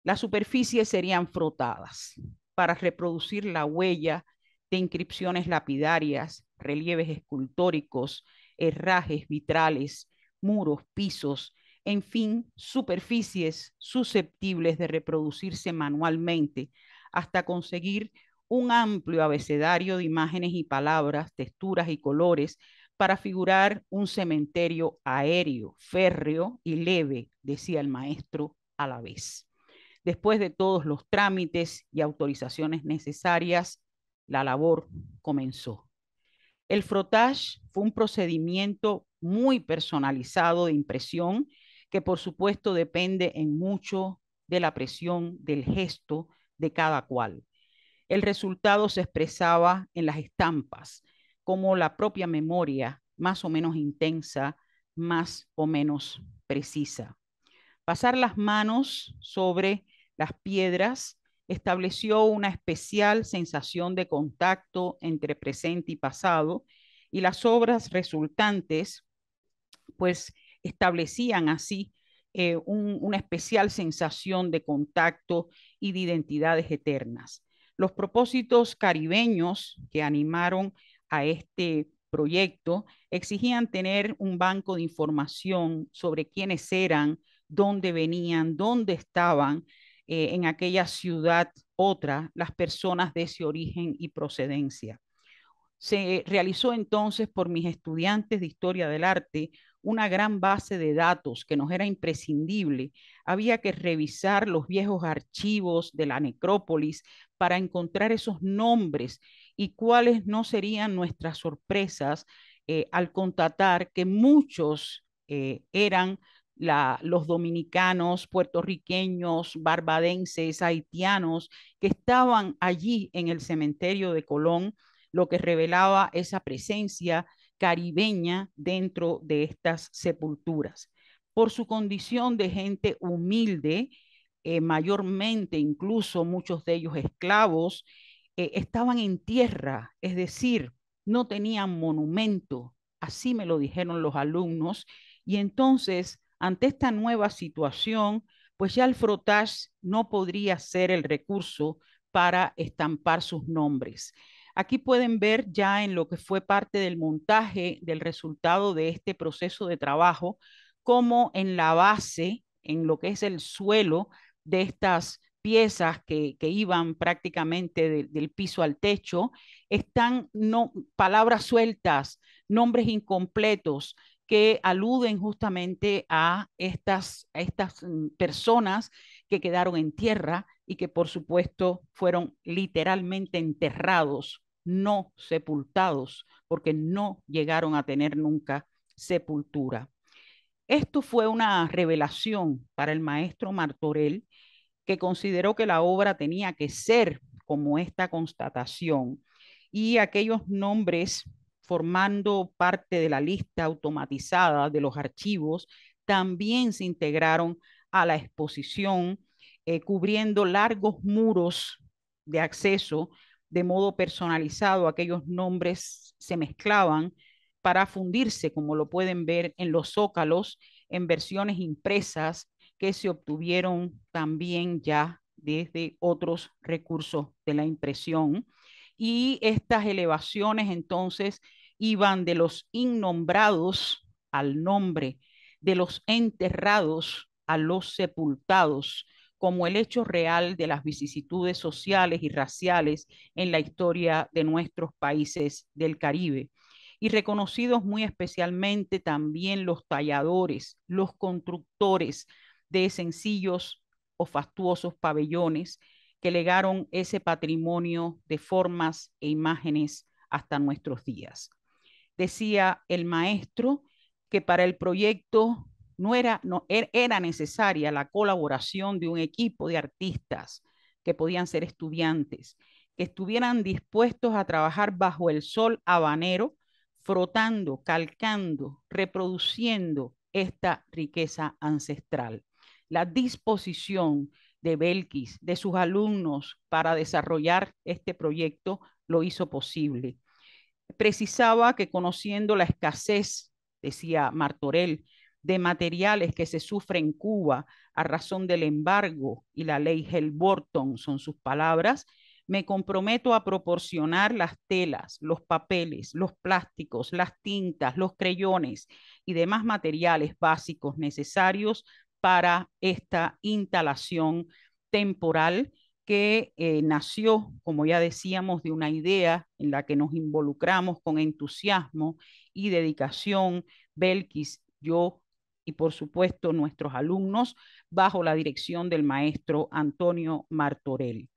Las superficies serían frotadas para reproducir la huella de inscripciones lapidarias, relieves escultóricos, herrajes vitrales, muros, pisos, en fin, superficies susceptibles de reproducirse manualmente hasta conseguir un amplio abecedario de imágenes y palabras, texturas y colores para figurar un cementerio aéreo, férreo y leve, decía el maestro a la vez. Después de todos los trámites y autorizaciones necesarias, la labor comenzó. El frotage fue un procedimiento muy personalizado de impresión que por supuesto depende en mucho de la presión del gesto de cada cual. El resultado se expresaba en las estampas, como la propia memoria, más o menos intensa, más o menos precisa. Pasar las manos sobre las piedras estableció una especial sensación de contacto entre presente y pasado y las obras resultantes pues establecían así eh, una especial sensación de contacto y de identidades eternas. Los propósitos caribeños que animaron a este proyecto exigían tener un banco de información sobre quiénes eran, dónde venían, dónde estaban eh, en aquella ciudad otra las personas de ese origen y procedencia. Se realizó entonces por mis estudiantes de historia del arte una gran base de datos que nos era imprescindible. Había que revisar los viejos archivos de la necrópolis para encontrar esos nombres y cuáles no serían nuestras sorpresas eh, al contatar que muchos eh, eran los dominicanos, puertorriqueños, barbadenses, haitianos, que estaban allí en el cementerio de Colón, lo que revelaba esa presencia caribeña dentro de estas sepulturas. Por su condición de gente humilde, eh, mayormente incluso muchos de ellos esclavos, eh, estaban en tierra, es decir, no tenían monumento. Así me lo dijeron los alumnos. Y entonces, ante esta nueva situación, pues ya el frotage no podría ser el recurso para estampar sus nombres. Aquí pueden ver ya en lo que fue parte del montaje del resultado de este proceso de trabajo, como en la base, en lo que es el suelo de estas piezas que, iban prácticamente del piso al techo, están no, palabras sueltas, nombres incompletos que aluden justamente a estas, a estas mm, personas que quedaron en tierra y que por supuesto fueron literalmente enterrados, no sepultados, porque no llegaron a tener nunca sepultura. Esto fue una revelación para el maestro Martorell que consideró que la obra tenía que ser como esta constatación y aquellos nombres formando parte de la lista automatizada de los archivos también se integraron a la exposición, eh, cubriendo largos muros de acceso de modo personalizado. Aquellos nombres se mezclaban para fundirse, como lo pueden ver en los zócalos, en versiones impresas que se obtuvieron también ya desde otros recursos de la impresión. Y estas elevaciones entonces iban de los innombrados al nombre, de los enterrados a los sepultados, como el hecho real de las vicisitudes sociales y raciales en la historia de nuestros países del Caribe. Y reconocidos muy especialmente también los talladores, los constructores, de sencillos o fastuosos pabellones que legaron ese patrimonio de formas e imágenes hasta nuestros días. Decía el maestro que para el proyecto no era, no, er, era necesaria la colaboración de un equipo de artistas que podían ser estudiantes, que estuvieran dispuestos a trabajar bajo el sol habanero, frotando, calcando, reproduciendo esta riqueza ancestral la disposición de Belkis, de sus alumnos para desarrollar este proyecto, lo hizo posible. Precisaba que conociendo la escasez, decía Martorell, de materiales que se sufre en Cuba a razón del embargo y la ley Helborton, son sus palabras, me comprometo a proporcionar las telas, los papeles, los plásticos, las tintas, los creyones y demás materiales básicos necesarios para esta instalación temporal que eh, nació, como ya decíamos, de una idea en la que nos involucramos con entusiasmo y dedicación, Belkis, yo y por supuesto nuestros alumnos, bajo la dirección del maestro Antonio Martorell.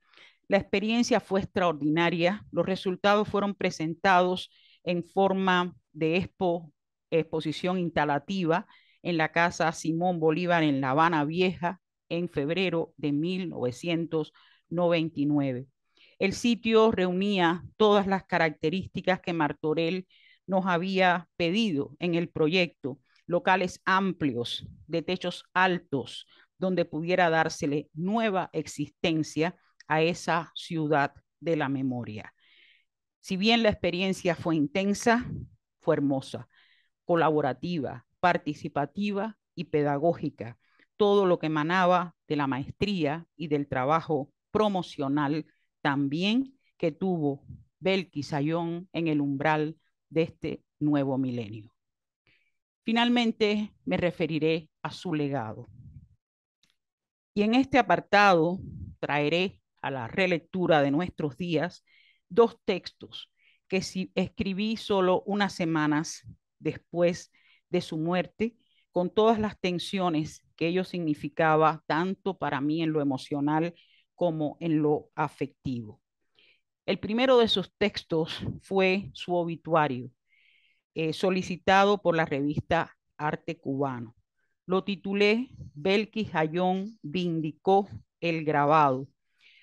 La experiencia fue extraordinaria, los resultados fueron presentados en forma de expo, exposición instalativa en la Casa Simón Bolívar en La Habana Vieja en febrero de 1999. El sitio reunía todas las características que Martorell nos había pedido en el proyecto, locales amplios, de techos altos, donde pudiera dársele nueva existencia a esa ciudad de la memoria. Si bien la experiencia fue intensa, fue hermosa, colaborativa, participativa y pedagógica, todo lo que emanaba de la maestría y del trabajo promocional también que tuvo Belkis en el umbral de este nuevo milenio. Finalmente, me referiré a su legado. Y en este apartado traeré a la relectura de nuestros días dos textos que escribí solo unas semanas después de de su muerte, con todas las tensiones que ello significaba tanto para mí en lo emocional como en lo afectivo. El primero de sus textos fue su obituario, eh, solicitado por la revista Arte Cubano. Lo titulé Belkis vindicó el grabado,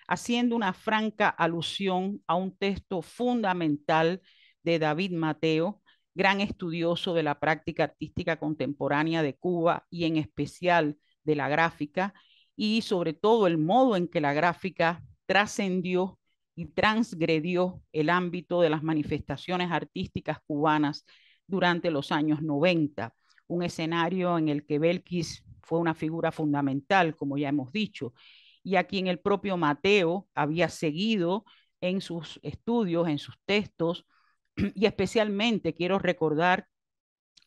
haciendo una franca alusión a un texto fundamental de David Mateo, gran estudioso de la práctica artística contemporánea de Cuba y en especial de la gráfica y sobre todo el modo en que la gráfica trascendió y transgredió el ámbito de las manifestaciones artísticas cubanas durante los años 90, un escenario en el que Belkis fue una figura fundamental, como ya hemos dicho, y a quien el propio Mateo había seguido en sus estudios, en sus textos, y especialmente quiero recordar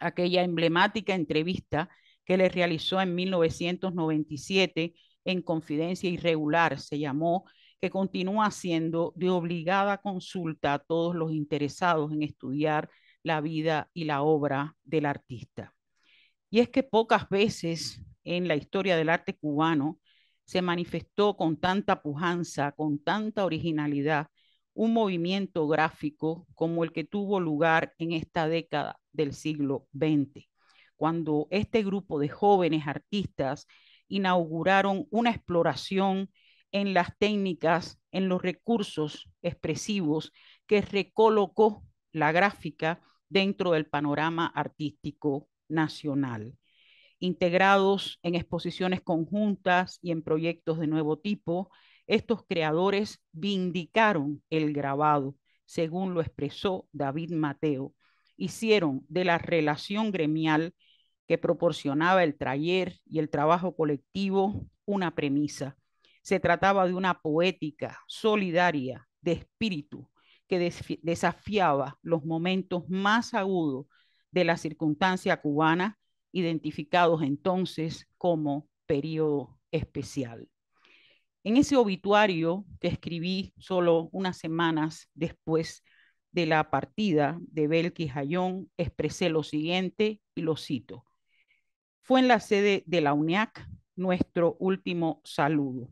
aquella emblemática entrevista que le realizó en 1997 en Confidencia Irregular, se llamó, que continúa siendo de obligada consulta a todos los interesados en estudiar la vida y la obra del artista. Y es que pocas veces en la historia del arte cubano se manifestó con tanta pujanza, con tanta originalidad un movimiento gráfico como el que tuvo lugar en esta década del siglo XX, cuando este grupo de jóvenes artistas inauguraron una exploración en las técnicas, en los recursos expresivos que recolocó la gráfica dentro del panorama artístico nacional. Integrados en exposiciones conjuntas y en proyectos de nuevo tipo, estos creadores vindicaron el grabado, según lo expresó David Mateo. Hicieron de la relación gremial que proporcionaba el taller y el trabajo colectivo una premisa. Se trataba de una poética solidaria de espíritu que desafiaba los momentos más agudos de la circunstancia cubana, identificados entonces como periodo especial en ese obituario que escribí solo unas semanas después de la partida de Belkis Jayón, expresé lo siguiente y lo cito. Fue en la sede de la UNIAC nuestro último saludo,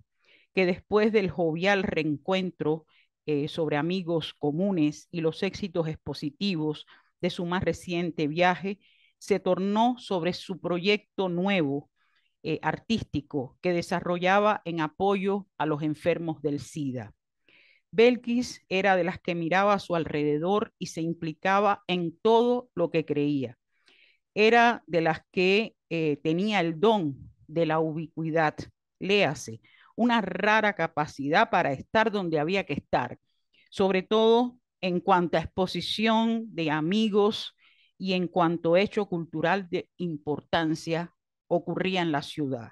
que después del jovial reencuentro eh, sobre amigos comunes y los éxitos expositivos de su más reciente viaje, se tornó sobre su proyecto nuevo eh, artístico que desarrollaba en apoyo a los enfermos del SIDA. Belkis era de las que miraba a su alrededor y se implicaba en todo lo que creía. Era de las que eh, tenía el don de la ubicuidad, léase, una rara capacidad para estar donde había que estar, sobre todo en cuanto a exposición de amigos y en cuanto a hecho cultural de importancia ocurría en la ciudad.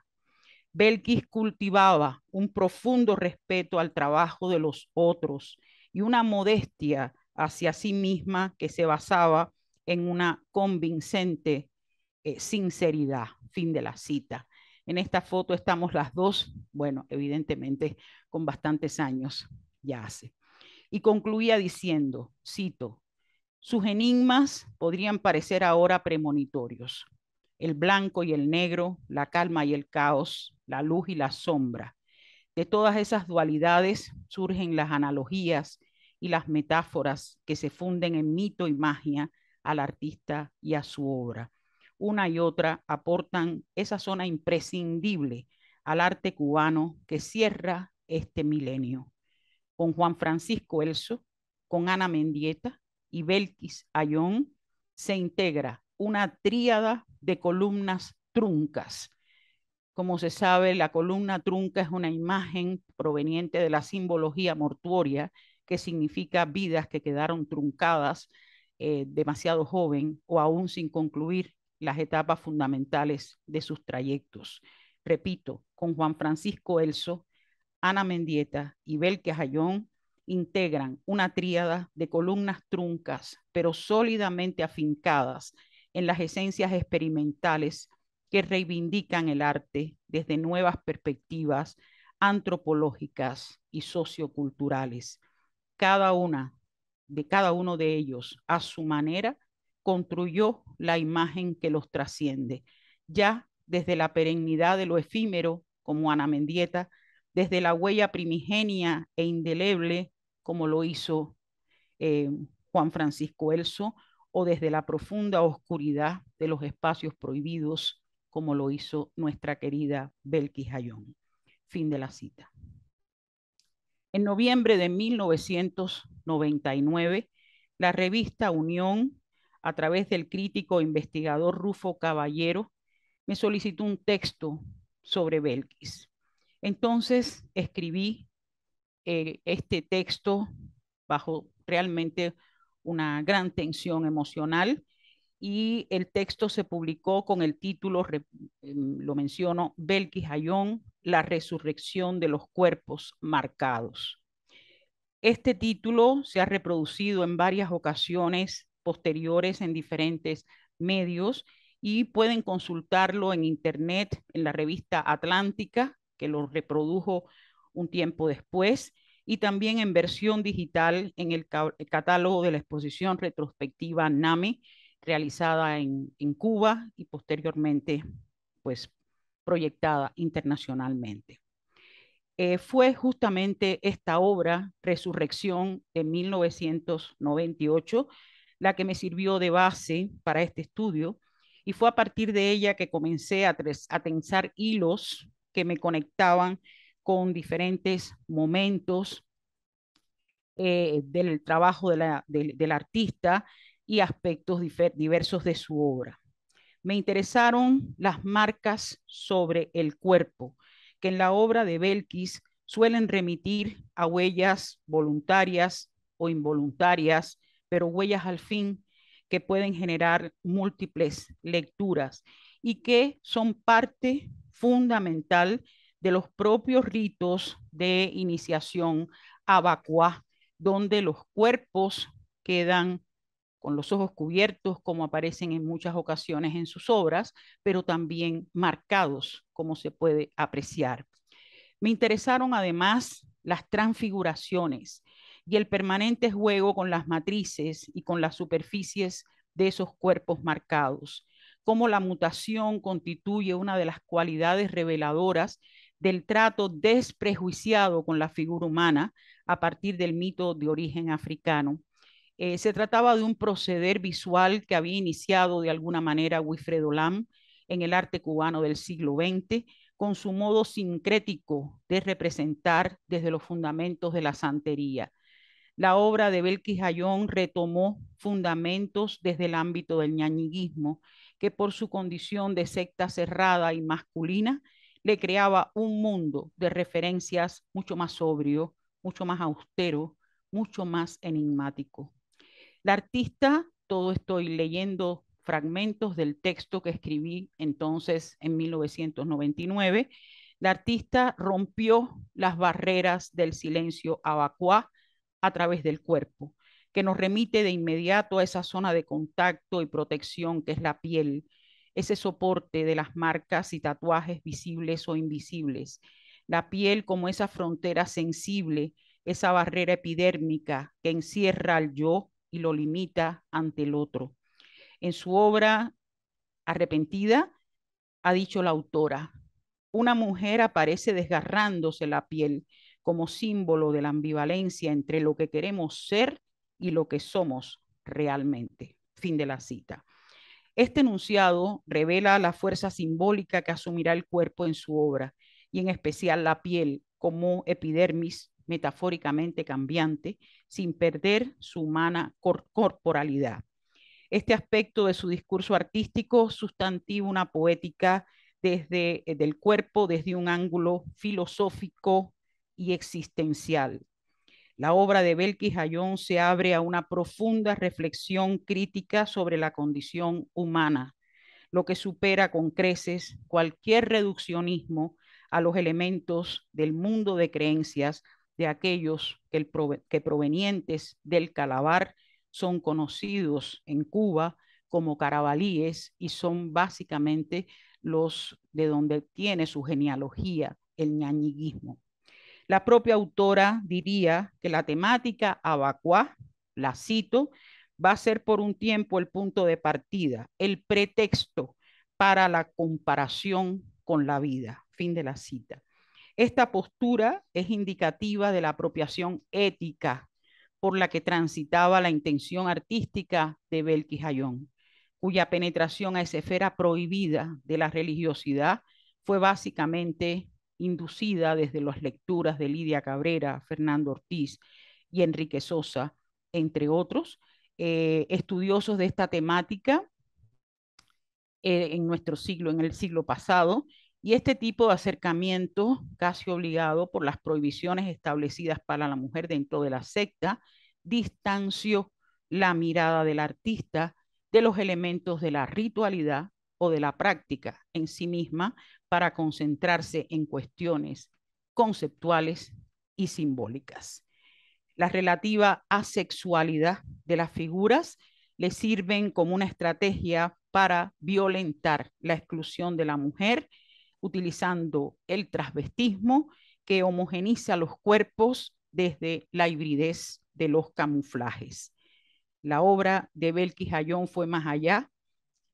Belkis cultivaba un profundo respeto al trabajo de los otros y una modestia hacia sí misma que se basaba en una convincente eh, sinceridad. Fin de la cita. En esta foto estamos las dos, bueno, evidentemente con bastantes años ya hace. Y concluía diciendo, cito, sus enigmas podrían parecer ahora premonitorios, el blanco y el negro, la calma y el caos, la luz y la sombra. De todas esas dualidades surgen las analogías y las metáforas que se funden en mito y magia al artista y a su obra. Una y otra aportan esa zona imprescindible al arte cubano que cierra este milenio. Con Juan Francisco Elso, con Ana Mendieta y Belkis Ayón se integra una tríada de columnas truncas. Como se sabe, la columna trunca es una imagen proveniente de la simbología mortuoria, que significa vidas que quedaron truncadas eh, demasiado joven o aún sin concluir las etapas fundamentales de sus trayectos. Repito, con Juan Francisco Elso, Ana Mendieta y Belke Jayón integran una tríada de columnas truncas, pero sólidamente afincadas en las esencias experimentales que reivindican el arte desde nuevas perspectivas antropológicas y socioculturales. Cada una de cada uno de ellos, a su manera, construyó la imagen que los trasciende. Ya desde la perennidad de lo efímero, como Ana Mendieta, desde la huella primigenia e indeleble, como lo hizo eh, Juan Francisco Elso, o desde la profunda oscuridad de los espacios prohibidos, como lo hizo nuestra querida Belkis Hayón. Fin de la cita. En noviembre de 1999, la revista Unión, a través del crítico e investigador Rufo Caballero, me solicitó un texto sobre Belkis. Entonces escribí eh, este texto bajo realmente una gran tensión emocional y el texto se publicó con el título, em, lo menciono, Belkis La resurrección de los cuerpos marcados. Este título se ha reproducido en varias ocasiones posteriores en diferentes medios y pueden consultarlo en internet en la revista Atlántica, que lo reprodujo un tiempo después, y también en versión digital en el, catálogo de la exposición retrospectiva NAMI realizada en, Cuba y posteriormente pues proyectada internacionalmente. Eh, fue justamente esta obra, Resurrección de 1998, la que me sirvió de base para este estudio y fue a partir de ella que comencé a tensar hilos que me conectaban con diferentes momentos eh, del trabajo del artista y aspectos diversos de su obra. Me interesaron las marcas sobre el cuerpo, que en la obra de Belkis suelen remitir a huellas voluntarias o involuntarias, pero huellas al fin que pueden generar múltiples lecturas y que son parte fundamental de los propios ritos de iniciación a donde los cuerpos quedan con los ojos cubiertos, como aparecen en muchas ocasiones en sus obras, pero también marcados, como se puede apreciar. Me interesaron además las transfiguraciones y el permanente juego con las matrices y con las superficies de esos cuerpos marcados, como la mutación constituye una de las cualidades reveladoras del trato desprejuiciado con la figura humana a partir del mito de origen africano. Eh, se trataba de un proceder visual que había iniciado de alguna manera Wilfredo Lam en el arte cubano del siglo XX, con su modo sincrético de representar desde los fundamentos de la santería. La obra de Belkis Ayón retomó fundamentos desde el ámbito del ñañiguismo, que por su condición de secta cerrada y masculina le creaba un mundo de referencias mucho más sobrio, mucho más austero, mucho más enigmático. La artista, todo estoy leyendo fragmentos del texto que escribí entonces en 1999, la artista rompió las barreras del silencio abacuá a través del cuerpo, que nos remite de inmediato a esa zona de contacto y protección que es la piel, ese soporte de las marcas y tatuajes visibles o invisibles. La piel como esa frontera sensible, esa barrera epidérmica que encierra al yo y lo limita ante el otro. En su obra Arrepentida, ha dicho la autora, una mujer aparece desgarrándose la piel como símbolo de la ambivalencia entre lo que queremos ser y lo que somos realmente. Fin de la cita. Este enunciado revela la fuerza simbólica que asumirá el cuerpo en su obra, y en especial la piel como epidermis metafóricamente cambiante, sin perder su humana corporalidad. Este aspecto de su discurso artístico sustantiva una poética desde eh, del cuerpo desde un ángulo filosófico y existencial. La obra de Belkis Ayón se abre a una profunda reflexión crítica sobre la condición humana, lo que supera con creces cualquier reduccionismo a los elementos del mundo de creencias de aquellos que, que provenientes del Calabar son conocidos en Cuba como carabalíes y son básicamente los de donde tiene su genealogía el ñañiguismo. La propia autora diría que la temática abacuá, la cito, va a ser por un tiempo el punto de partida, el pretexto para la comparación con la vida. Fin de la cita. Esta postura es indicativa de la apropiación ética por la que transitaba la intención artística de Belkis Ayón, cuya penetración a esa esfera prohibida de la religiosidad fue básicamente inducida desde las lecturas de Lidia Cabrera, Fernando Ortiz y Enrique Sosa, entre otros, eh, estudiosos de esta temática eh, en nuestro siglo, en el siglo pasado, y este tipo de acercamiento casi obligado por las prohibiciones establecidas para la mujer dentro de la secta, distanció la mirada del artista de los elementos de la ritualidad, o de la práctica en sí misma para concentrarse en cuestiones conceptuales y simbólicas. La relativa asexualidad de las figuras le sirven como una estrategia para violentar la exclusión de la mujer, utilizando el transvestismo que homogeniza los cuerpos desde la hibridez de los camuflajes. La obra de Belkis Ayón fue más allá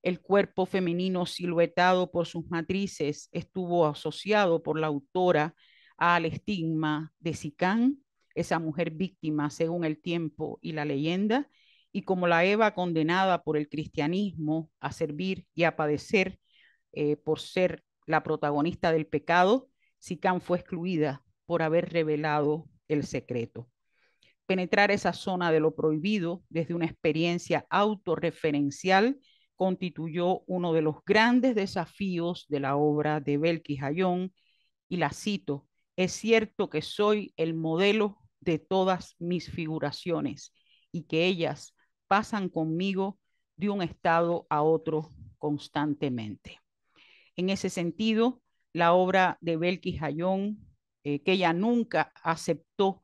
el cuerpo femenino siluetado por sus matrices estuvo asociado por la autora al estigma de Sicán, esa mujer víctima según el tiempo y la leyenda, y como la Eva condenada por el cristianismo a servir y a padecer eh, por ser la protagonista del pecado, Sicán fue excluida por haber revelado el secreto. Penetrar esa zona de lo prohibido desde una experiencia autorreferencial constituyó uno de los grandes desafíos de la obra de Belkis Ayón, y la cito, es cierto que soy el modelo de todas mis figuraciones y que ellas pasan conmigo de un estado a otro constantemente. En ese sentido, la obra de Belkis Ayón, eh, que ella nunca aceptó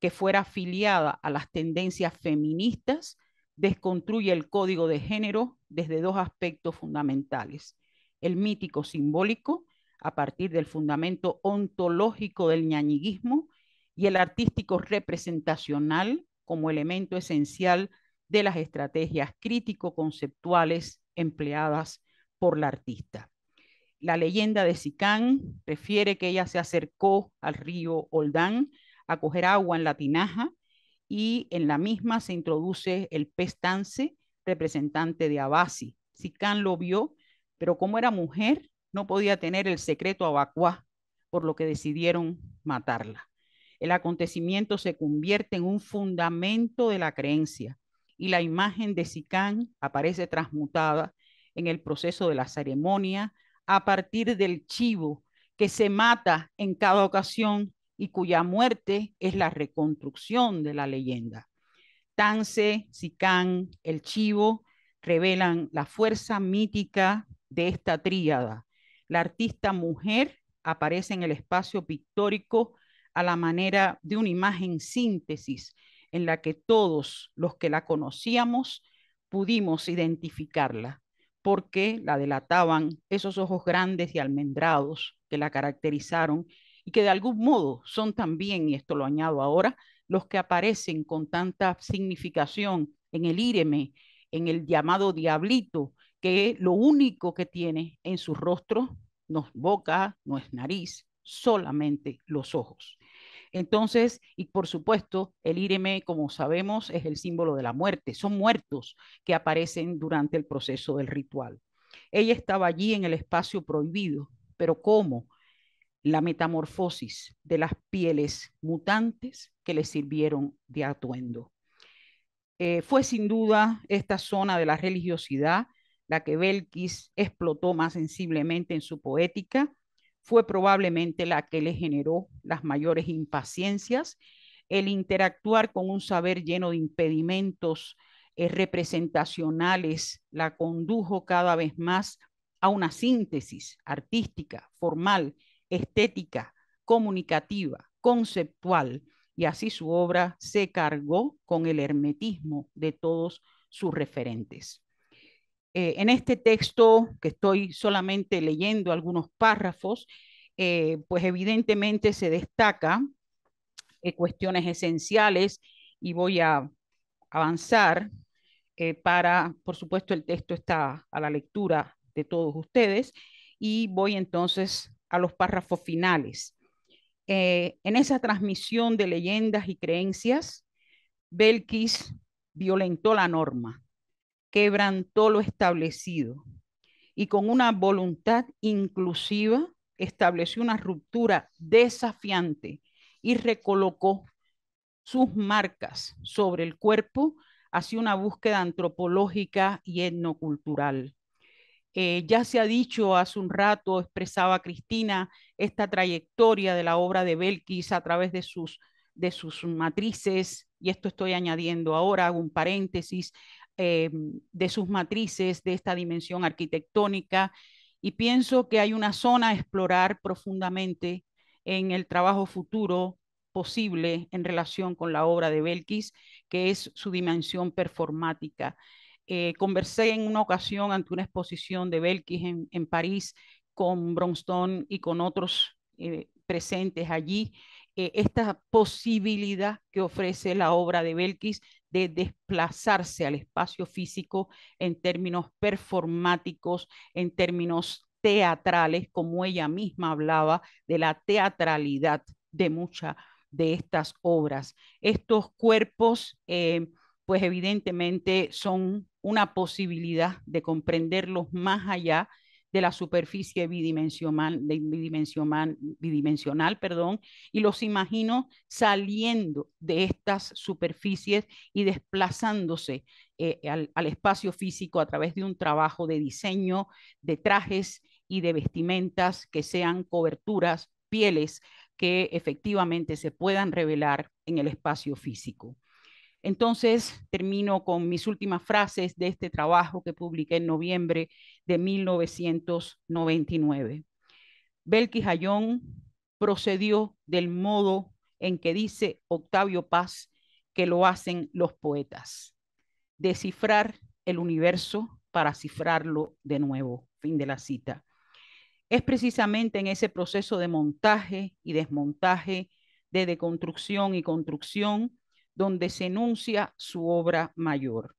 que fuera afiliada a las tendencias feministas, desconstruye el código de género desde dos aspectos fundamentales, el mítico simbólico, a partir del fundamento ontológico del ñañiguismo, y el artístico representacional como elemento esencial de las estrategias crítico-conceptuales empleadas por la artista. La leyenda de Sicán refiere que ella se acercó al río Oldán a coger agua en la tinaja y en la misma se introduce el pestance, representante de Abasi. Sicán lo vio, pero como era mujer, no podía tener el secreto Abacuá, por lo que decidieron matarla. El acontecimiento se convierte en un fundamento de la creencia y la imagen de Sicán aparece transmutada en el proceso de la ceremonia a partir del chivo que se mata en cada ocasión y cuya muerte es la reconstrucción de la leyenda. Tance, Sicán, el Chivo revelan la fuerza mítica de esta tríada. La artista mujer aparece en el espacio pictórico a la manera de una imagen síntesis en la que todos los que la conocíamos pudimos identificarla, porque la delataban esos ojos grandes y almendrados que la caracterizaron y que de algún modo son también, y esto lo añado ahora, los que aparecen con tanta significación en el íreme en el llamado diablito, que lo único que tiene en su rostro no es boca, no es nariz, solamente los ojos. Entonces, y por supuesto, el íreme como sabemos, es el símbolo de la muerte. Son muertos que aparecen durante el proceso del ritual. Ella estaba allí en el espacio prohibido, pero ¿cómo? la metamorfosis de las pieles mutantes que le sirvieron de atuendo. Eh, fue sin duda esta zona de la religiosidad la que Belkis explotó más sensiblemente en su poética, fue probablemente la que le generó las mayores impaciencias, el interactuar con un saber lleno de impedimentos eh, representacionales la condujo cada vez más a una síntesis artística, formal, estética, comunicativa, conceptual, y así su obra se cargó con el hermetismo de todos sus referentes. Eh, en este texto, que estoy solamente leyendo algunos párrafos, eh, pues evidentemente se destaca eh, cuestiones esenciales y voy a avanzar para, por supuesto, el texto está a la lectura de todos ustedes y voy entonces a los párrafos finales. Eh, en esa transmisión de leyendas y creencias, Belkis violentó la norma, quebrantó lo establecido y con una voluntad inclusiva estableció una ruptura desafiante y recolocó sus marcas sobre el cuerpo hacia una búsqueda antropológica y etnocultural. Eh, ya se ha dicho hace un rato, expresaba Cristina, esta trayectoria de la obra de Belkis a través de sus, de sus matrices, y esto estoy añadiendo ahora, hago un paréntesis, eh, de sus matrices, de esta dimensión arquitectónica, y pienso que hay una zona a explorar profundamente en el trabajo futuro posible en relación con la obra de Belkis, que es su dimensión performática. Eh, conversé en una ocasión ante una exposición de Belkis en, París con Bronston y con otros eh, presentes allí, eh, esta posibilidad que ofrece la obra de Belkis de desplazarse al espacio físico en términos performáticos, en términos teatrales, como ella misma hablaba de la teatralidad de muchas de estas obras. Estos cuerpos pues evidentemente son una posibilidad de comprenderlos más allá de la superficie bidimensional, bidimensional, perdón, y los imagino saliendo de estas superficies y desplazándose eh, al espacio físico a través de un trabajo de diseño, de trajes y de vestimentas que sean coberturas, pieles, que efectivamente se puedan revelar en el espacio físico. Entonces, termino con mis últimas frases de este trabajo que publiqué en noviembre de 1999. Belkis Ayón procedió del modo en que dice Octavio Paz que lo hacen los poetas. Descifrar el universo para cifrarlo de nuevo. Fin de la cita. Es precisamente en ese proceso de montaje y desmontaje, de deconstrucción y construcción, donde se enuncia su obra mayor.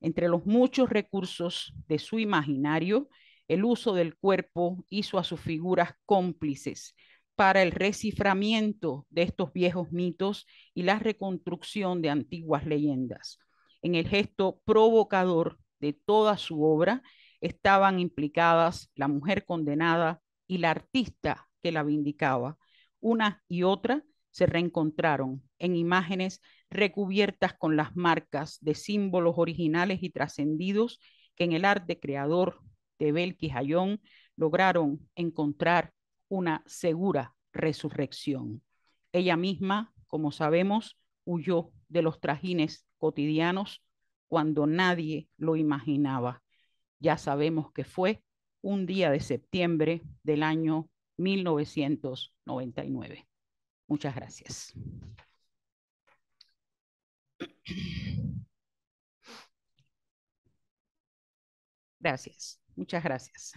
Entre los muchos recursos de su imaginario, el uso del cuerpo hizo a sus figuras cómplices para el reciframiento de estos viejos mitos y la reconstrucción de antiguas leyendas. En el gesto provocador de toda su obra estaban implicadas la mujer condenada y la artista que la vindicaba. Una y otra se reencontraron en imágenes recubiertas con las marcas de símbolos originales y trascendidos que en el arte creador de Belkis Ayón lograron encontrar una segura resurrección. Ella misma, como sabemos, huyó de los trajines cotidianos cuando nadie lo imaginaba. Ya sabemos que fue un día de septiembre del año 1999. Muchas gracias. Gracias, muchas gracias.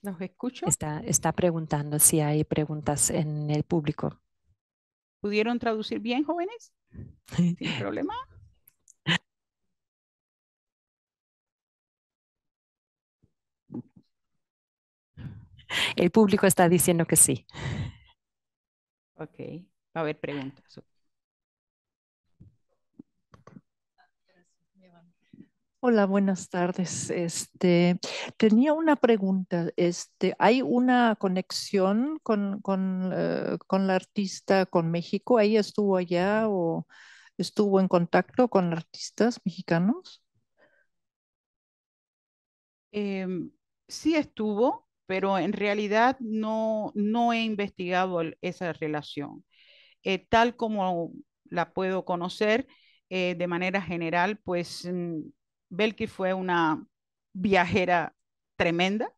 nos escucho? Está, está preguntando si hay preguntas en el público. ¿Pudieron traducir bien, jóvenes? tiene problema? El público está diciendo que sí. Ok, a ver preguntas. Hola, buenas tardes. Este, tenía una pregunta. Este, ¿Hay una conexión eh, con, la artista con México? ¿Ahí estuvo allá o estuvo en contacto con artistas mexicanos? Em, sí estuvo pero en realidad no, no he investigado esa relación. Eh, tal como la puedo conocer eh, de manera general, pues mm, Belki fue una viajera tremenda,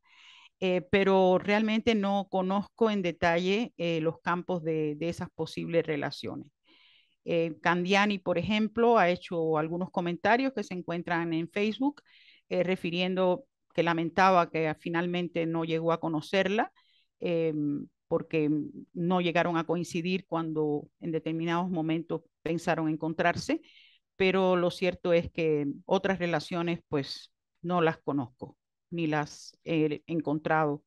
eh, pero realmente no conozco en detalle los campos de, de, esas posibles relaciones. Candiani, por ejemplo, ha hecho algunos comentarios que se encuentran en Facebook refiriendo que lamentaba que finalmente no llegó a conocerla, em, porque no llegaron a coincidir cuando en determinados momentos pensaron encontrarse, pero lo cierto es que otras relaciones pues no las conozco, ni las he encontrado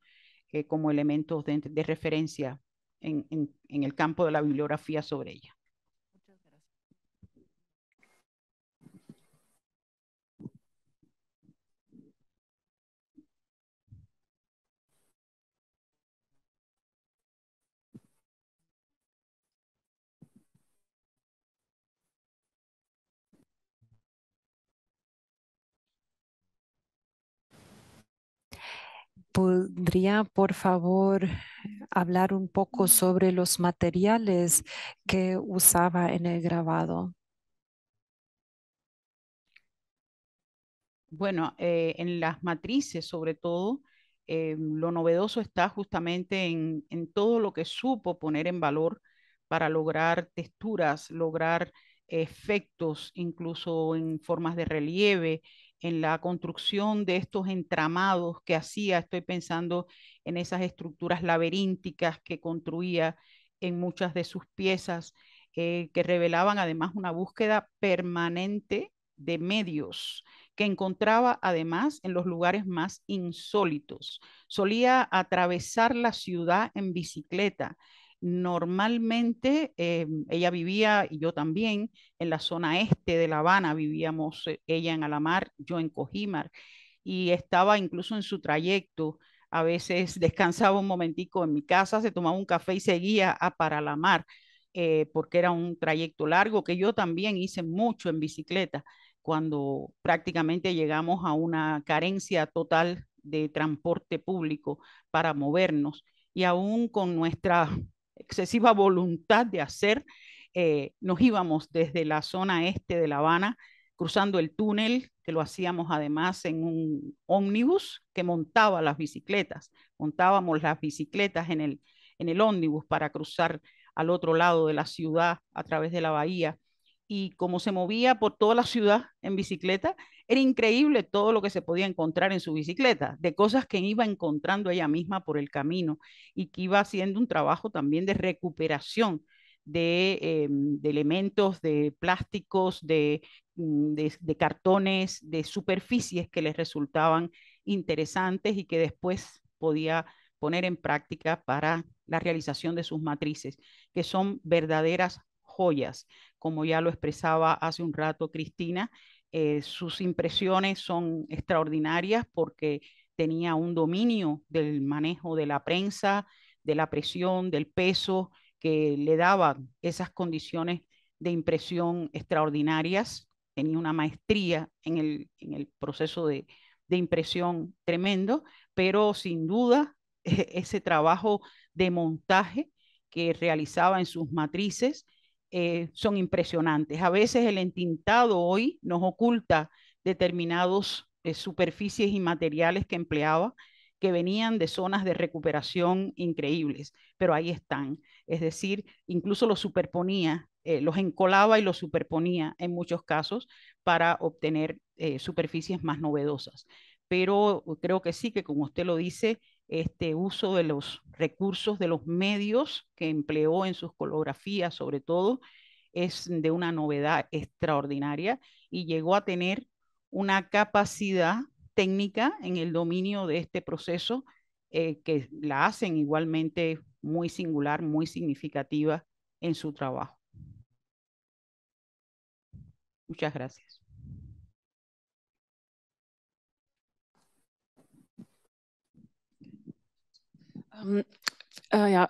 eh, como elementos de, referencia en el campo de la bibliografía sobre ella. ¿Podría, por favor, hablar un poco sobre los materiales que usaba en el grabado? Bueno, eh, en las matrices, sobre todo, eh, lo novedoso está justamente en, todo lo que supo poner en valor para lograr texturas, lograr eh, efectos, incluso en formas de relieve, en la construcción de estos entramados que hacía, estoy pensando en esas estructuras laberínticas que construía en muchas de sus piezas, eh, que revelaban además una búsqueda permanente de medios que encontraba además en los lugares más insólitos. Solía atravesar la ciudad en bicicleta normalmente eh, ella vivía y yo también en la zona este de La Habana, vivíamos eh, ella en Alamar, yo en Cojimar, y estaba incluso en su trayecto, a veces descansaba un momentico en mi casa, se tomaba un café y seguía a para eh, porque era un trayecto largo que yo también hice mucho en bicicleta, cuando prácticamente llegamos a una carencia total de transporte público para movernos y aún con nuestra excesiva voluntad de hacer, eh, nos íbamos desde la zona este de La Habana, cruzando el túnel, que lo hacíamos además en un ómnibus que montaba las bicicletas. Montábamos las bicicletas en el, en el ómnibus para cruzar al otro lado de la ciudad a través de la bahía y como se movía por toda la ciudad en bicicleta, era increíble todo lo que se podía encontrar en su bicicleta, de cosas que iba encontrando ella misma por el camino y que iba haciendo un trabajo también de recuperación de, eh, elementos, de plásticos, mm, de, de cartones, de superficies que les resultaban interesantes y que después podía poner en práctica para la realización de sus matrices, que son verdaderas joyas como ya lo expresaba hace un rato Cristina, eh, sus impresiones son extraordinarias porque tenía un dominio del manejo de la prensa, de la presión, del peso, que le daba esas condiciones de impresión extraordinarias. Tenía una maestría en el, proceso de impresión tremendo, pero sin duda ese trabajo de montaje que realizaba en sus matrices eh, son impresionantes. A veces el entintado hoy nos oculta determinados eh, superficies y materiales que empleaba que venían de zonas de recuperación increíbles, pero ahí están. Es decir, incluso los superponía, eh, los encolaba y los superponía en muchos casos para obtener superficies más novedosas. Pero uh, creo que sí, que como usted lo dice, este uso de los recursos de los medios que empleó en sus coreografías, sobre todo, es de una novedad extraordinaria y llegó a tener una capacidad técnica en el dominio de este proceso eh, que la hacen igualmente muy singular, muy significativa en su trabajo. Muchas gracias. Ah,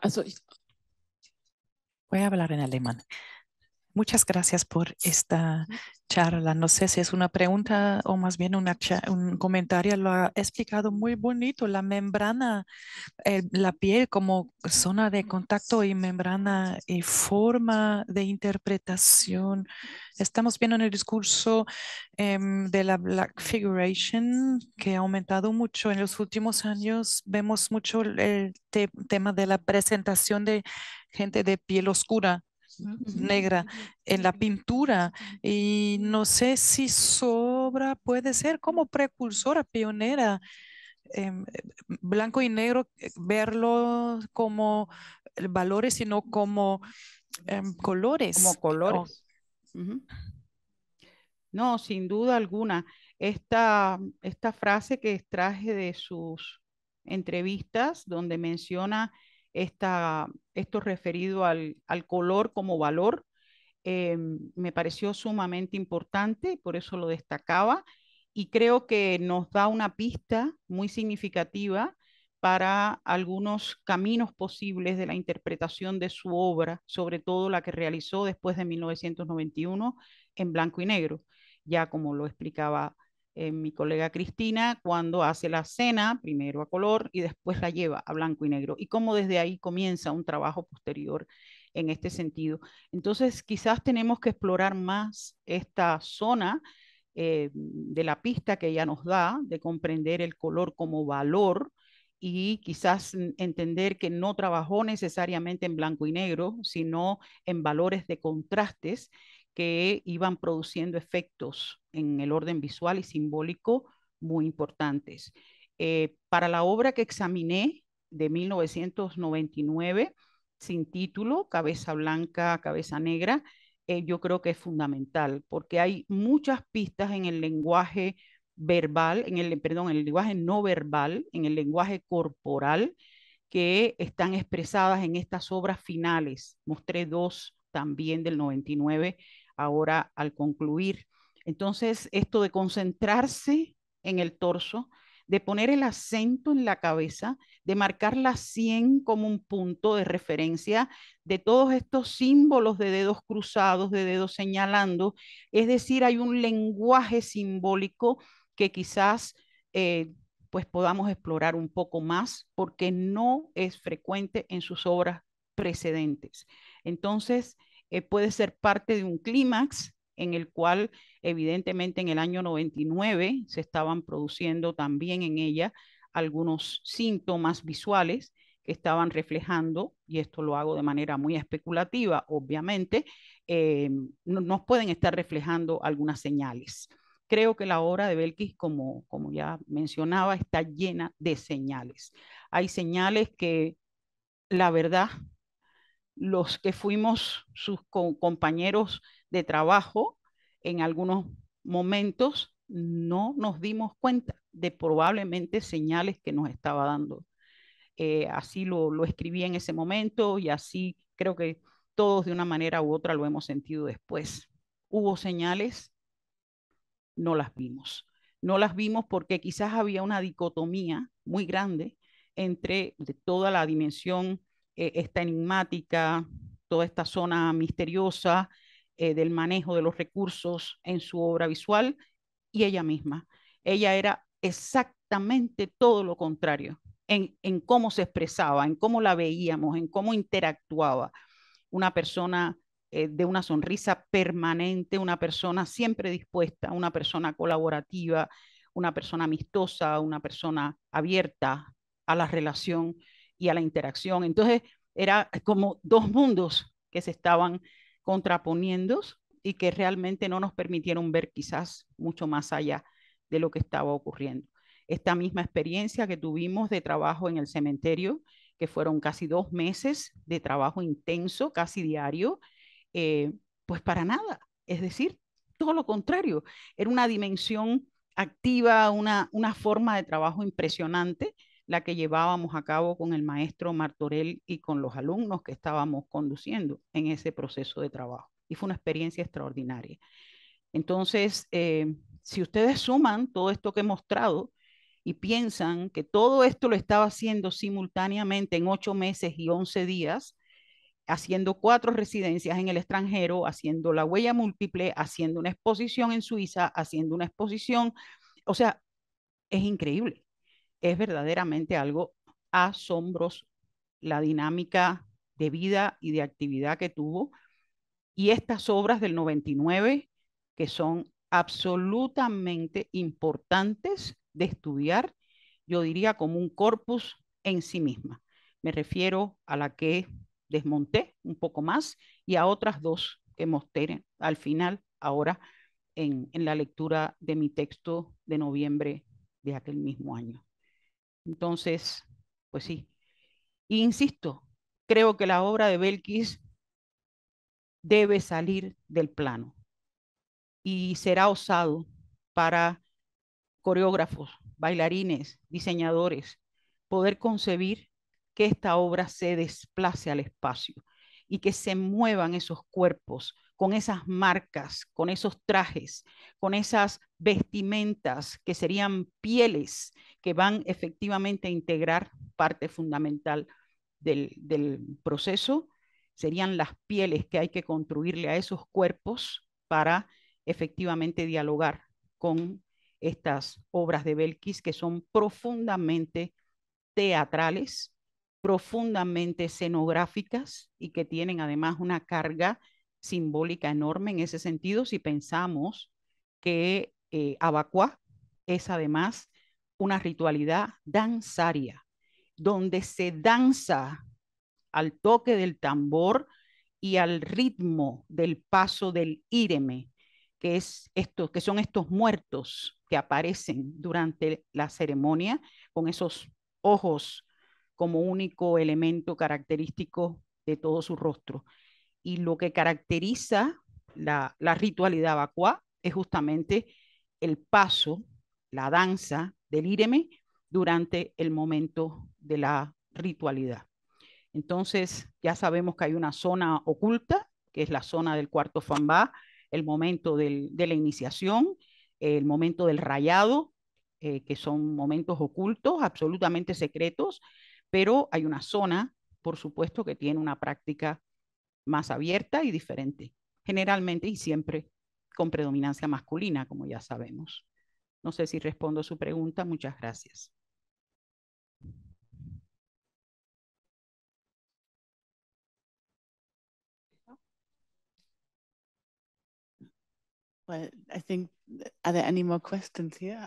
Voy a hablar en alemán. Muchas gracias por esta charla. No sé si es una pregunta o más bien un comentario. Lo ha explicado muy bonito, la membrana, eh, la piel como zona de contacto y membrana y forma de interpretación. Estamos viendo en el discurso em, de la Black Figuration que ha aumentado mucho en los últimos años. Vemos mucho el tema de la presentación de gente de piel oscura negra en la pintura y no sé si sobra puede ser como precursora, pionera, em, blanco y negro, eh, verlo como valores, sino como colores. Em, como colores. No, sin duda alguna. Esta, esta frase que extraje de sus entrevistas donde menciona esto referido al, color como valor. Eh, me pareció sumamente importante, por eso lo destacaba, y creo que nos da una pista muy significativa para algunos caminos posibles de la interpretación de su obra, sobre todo la que realizó después de 1991 en blanco y negro, ya como lo explicaba eh, mi colega Cristina cuando hace la cena, primero a color y después la lleva a blanco y negro, y cómo desde ahí comienza un trabajo posterior en este sentido. Entonces, quizás tenemos que explorar más esta zona eh, de la pista que ella nos da, de comprender el color como valor y quizás entender que no trabajó necesariamente en blanco y negro, sino en valores de contrastes que iban produciendo efectos en el orden visual y simbólico muy importantes. Eh, para la obra que examiné de 1999, sin título, Cabeza Blanca, Cabeza Negra, eh, yo creo que es fundamental porque hay muchas pistas en el lenguaje verbal, en el, perdón, en el lenguaje no verbal, en el lenguaje corporal, que están expresadas en estas obras finales. Mostré dos también del 99 ahora al concluir. Entonces, esto de concentrarse en el torso, de poner el acento en la cabeza, de marcar la 100 como un punto de referencia de todos estos símbolos de dedos cruzados, de dedos señalando. Es decir, hay un lenguaje simbólico que quizás eh, pues podamos explorar un poco más porque no es frecuente en sus obras precedentes. Entonces, eh, puede ser parte de un clímax en el cual evidentemente en el año 99 se estaban produciendo también en ella algunos síntomas visuales que estaban reflejando, y esto lo hago de manera muy especulativa, obviamente, eh, no, nos pueden estar reflejando algunas señales. Creo que la obra de Belkis, como, como ya mencionaba, está llena de señales. Hay señales que la verdad los que fuimos sus compañeros de trabajo, en algunos momentos no nos dimos cuenta de probablemente señales que nos estaba dando. Eh, así lo, lo escribí en ese momento y así creo que todos de una manera u otra lo hemos sentido después. Hubo señales, no las vimos. No las vimos porque quizás había una dicotomía muy grande entre toda la dimensión eh, esta enigmática, toda esta zona misteriosa eh, del manejo de los recursos en su obra visual y ella misma. Ella era exactamente todo lo contrario en, cómo se expresaba, en cómo la veíamos, en cómo interactuaba. Una persona eh, de una sonrisa permanente, una persona siempre dispuesta, una persona colaborativa, una persona amistosa, una persona abierta a la relación y a la interacción. Entonces, era como dos mundos que se estaban contraponiendo y que realmente no nos permitieron ver quizás mucho más allá de lo que estaba ocurriendo. Esta misma experiencia que tuvimos de trabajo en el cementerio, que fueron casi dos meses de trabajo intenso, casi diario, eh, pues para nada. Es decir, todo lo contrario. Era una dimensión activa, una, una forma de trabajo impresionante la que llevábamos a cabo con el maestro Martorell y con los alumnos que estábamos conduciendo en ese proceso de trabajo. Y fue una experiencia extraordinaria. Entonces, eh, si ustedes suman todo esto que he mostrado y piensan que todo esto lo estaba haciendo simultáneamente en ocho meses y once días, haciendo cuatro residencias en el extranjero, haciendo la huella múltiple, haciendo una exposición en Suiza, haciendo una exposición, o sea, es increíble es verdaderamente algo asombroso la dinámica de vida y de actividad que tuvo. Y estas obras del 99, que son absolutamente importantes de estudiar, yo diría como un corpus en sí misma. Me refiero a la que desmonté un poco más y a otras dos que mostré al final, ahora en, en la lectura de mi texto de noviembre de aquel mismo año. Entonces, pues sí. insisto, creo que la obra de Belkis debe salir del plano y será osado para coreógrafos, bailarines, diseñadores, poder concebir que esta obra se desplace al espacio y que se muevan esos cuerpos con esas marcas, con esos trajes, con esas vestimentas que serían pieles que van efectivamente a integrar parte fundamental del, proceso, serían las pieles que hay que construirle a esos cuerpos para efectivamente dialogar con estas obras de Belkis que son profundamente teatrales, profundamente escenográficas y que tienen además una carga simbólica enorme en ese sentido si pensamos que eh, abacua es además una ritualidad danzaria, donde se danza al toque del tambor y al ritmo del paso del íreme, que, es que son estos muertos que aparecen durante la ceremonia con esos ojos como único elemento característico de todo su rostro y lo que caracteriza la, ritualidad vacua es justamente el paso, la danza del ireme durante el momento de la ritualidad. Entonces, ya sabemos que hay una zona oculta, que es la zona del cuarto fambá, el momento de la iniciación, el momento del rayado, eh, que son momentos ocultos, absolutamente secretos, pero hay una zona, por supuesto, que tiene una práctica más abierta y diferente, generalmente y siempre con predominancia masculina, como ya sabemos. No sé si respondo a su pregunta. Muchas gracias. I think, are there any more questions here?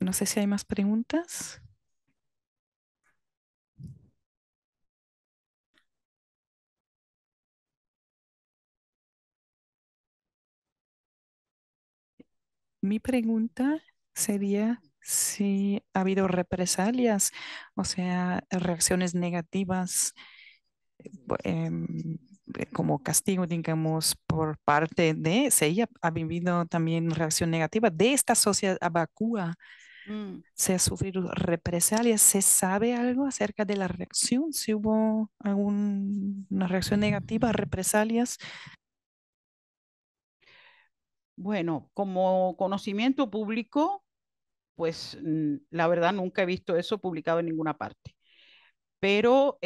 No sé si hay más preguntas. Mi pregunta sería si ha habido represalias, o sea, reacciones negativas eh, em, eh, como castigo, digamos, por parte de, si ella ha vivido también reacción negativa de esta sociedad abacúa, mm. se ha sufrido represalias, ¿se sabe algo acerca de la reacción? Si hubo alguna reacción negativa, represalias bueno, como conocimiento público, pues mm, la verdad nunca he visto eso publicado en ninguna parte. Pero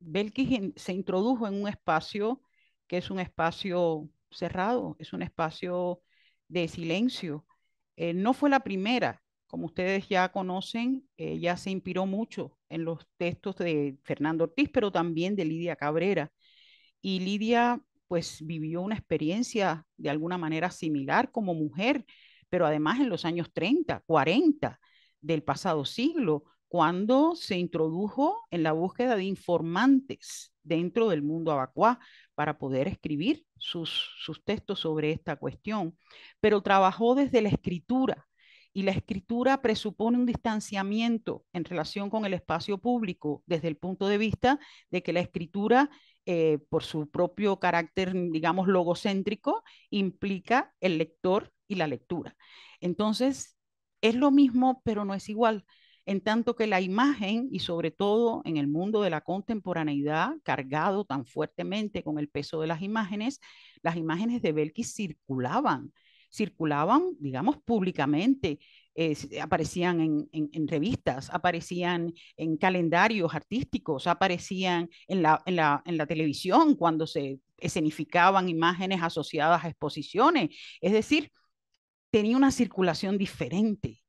Belkis em, se introdujo en un espacio que es un espacio cerrado, es un espacio de silencio. Eh, no fue la primera, como ustedes ya conocen, eh, ya se inspiró mucho en los textos de Fernando Ortiz, pero también de Lidia Cabrera. Y Lidia pues vivió una experiencia de alguna manera similar como mujer, pero además en los años 30, 40 del pasado siglo, cuando se introdujo en la búsqueda de informantes dentro del mundo abacuá para poder escribir sus, sus textos sobre esta cuestión, pero trabajó desde la escritura, y la escritura presupone un distanciamiento en relación con el espacio público desde el punto de vista de que la escritura eh, por su propio carácter, mm, digamos, logocéntrico, implica el lector y la lectura. Entonces, es lo mismo, pero no es igual, en tanto que la imagen, y sobre todo en el mundo de la contemporaneidad, cargado tan fuertemente con el peso de las imágenes, las imágenes de Belkis circulaban, circulaban, digamos, públicamente, eh, eh, aparecían en, revistas, aparecían en calendarios artísticos, aparecían en la televisión cuando se escenificaban imágenes asociadas a exposiciones. Es decir, tenía una circulación diferente.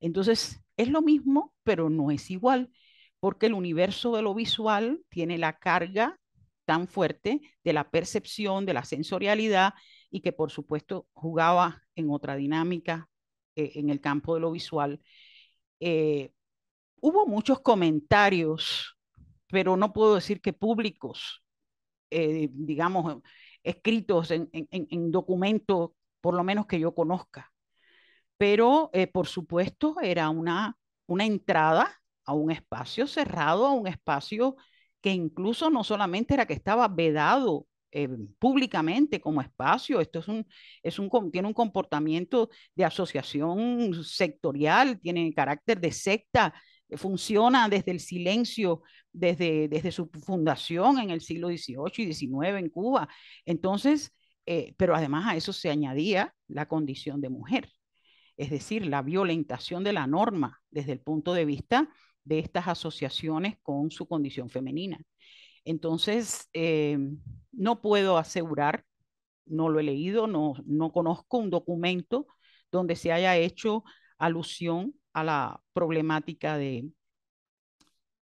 Entonces, es lo mismo, pero no es igual, porque el universo de lo visual tiene la carga tan fuerte de la percepción, de la sensorialidad, y que por supuesto jugaba en otra dinámica eh, en el campo de lo visual, eh, hubo muchos comentarios, pero no puedo decir que públicos, eh, digamos, escritos en, en, documentos, por lo menos que yo conozca. Pero, por supuesto, era una, una entrada a un espacio cerrado, a un espacio que incluso no solamente era que estaba vedado eh, públicamente como espacio. Esto es un, es un, tiene un comportamiento de asociación sectorial, tiene carácter de secta, eh, funciona desde el silencio, desde, desde su fundación en el siglo XVIII y XIX en Cuba. Entonces, eh, pero además a eso se añadía la condición de mujer, es decir, la violentación de la norma desde el punto de vista de estas asociaciones con su condición femenina. Entonces, em, no puedo asegurar, no lo he leído, no, conozco un documento donde se haya hecho alusión a la problemática de,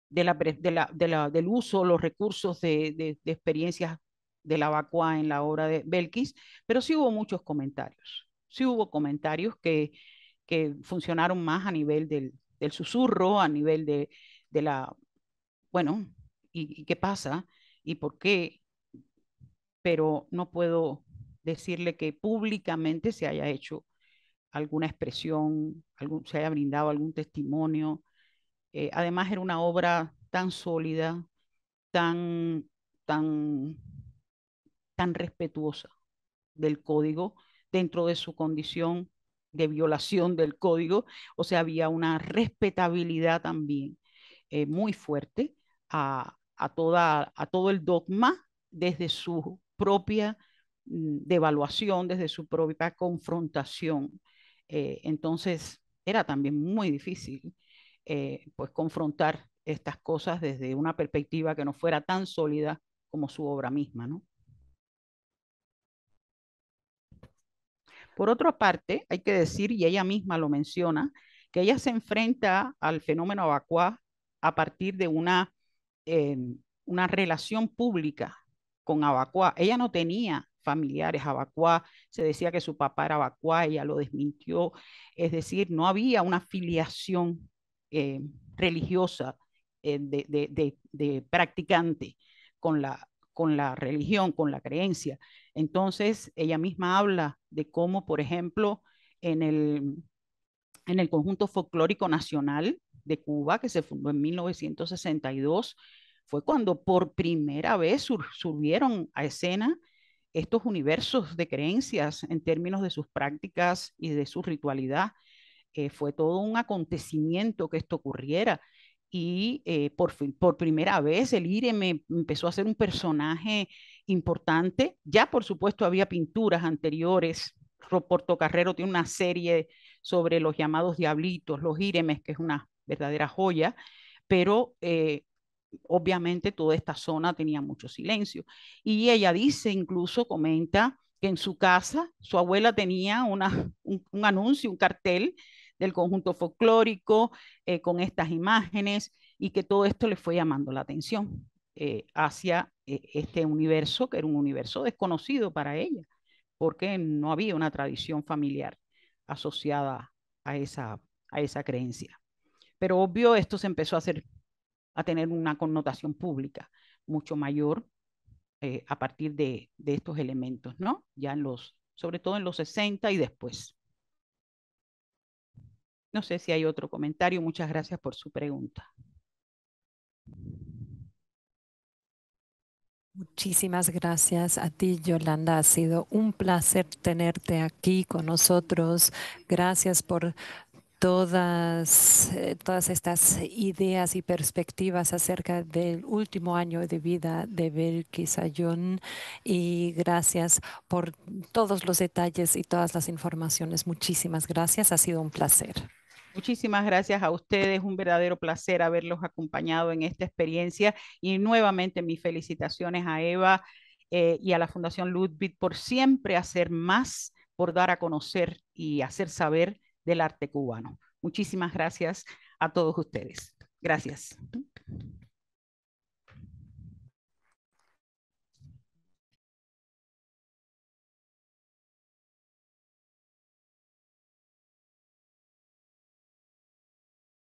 del uso, los recursos de, experiencias de la vacua en la obra de Belkis, pero sí hubo muchos comentarios. Sí hubo comentarios que, que funcionaron más a nivel del, del susurro, a nivel de, la, bueno, y, qué pasa y por qué, pero no puedo decirle que públicamente se haya hecho alguna expresión, algún, se haya brindado algún testimonio. Eh, además era una obra tan sólida, tan, tan, tan respetuosa del código dentro de su condición de violación del código, o sea, había una respetabilidad también eh, muy fuerte a, a, toda, a todo el dogma desde su propia mm, devaluación, desde su propia confrontación. Eh, entonces, era también muy difícil eh, pues confrontar estas cosas desde una perspectiva que no fuera tan sólida como su obra misma. ¿no? Por otra parte, hay que decir, y ella misma lo menciona, que ella se enfrenta al fenómeno Abacuá a partir de una una relación pública con Abacua, Ella no tenía familiares Abacua, se decía que su papá era Abacuá, ella lo desmintió, es decir, no había una filiación eh, religiosa eh, de, practicante con la, religión, con la creencia. Entonces, ella misma habla de cómo, por ejemplo, en el conjunto folclórico nacional, de Cuba, que se fundó en 1962, fue cuando por primera vez surgieron a escena estos universos de creencias en términos de sus prácticas y de su ritualidad. Eh, fue todo un acontecimiento que esto ocurriera y eh, por, por primera vez el IREME empezó a ser un personaje importante. Ya, por supuesto, había pinturas anteriores. Roberto Carrero tiene una serie sobre los llamados diablitos, los íremes, que es una verdadera joya, pero eh, obviamente toda esta zona tenía mucho silencio. Y ella dice, incluso comenta, que en su casa su abuela tenía un, anuncio, un cartel del conjunto folclórico eh, con estas imágenes y que todo esto le fue llamando la atención eh, hacia este universo, que era un universo desconocido para ella, porque no había una tradición familiar asociada a esa, a esa creencia. Pero obvio, esto se empezó a hacer, a tener una connotación pública mucho mayor eh, a partir de, de, estos elementos, ¿no? Ya en los, sobre todo en los 60 y después. No sé si hay otro comentario. Muchas gracias por su pregunta. Muchísimas gracias a ti, Yolanda. Ha sido un placer tenerte aquí con nosotros. Gracias por todas, eh, todas estas ideas y perspectivas acerca del último año de vida de Belkis y gracias por todos los detalles y todas las informaciones. Muchísimas gracias, ha sido un placer. Muchísimas gracias a ustedes, un verdadero placer haberlos acompañado en esta experiencia y nuevamente mis felicitaciones a Eva eh, y a la Fundación Ludwig por siempre hacer más, por dar a conocer y hacer saber del arte cubano. Muchísimas gracias a todos ustedes. Gracias.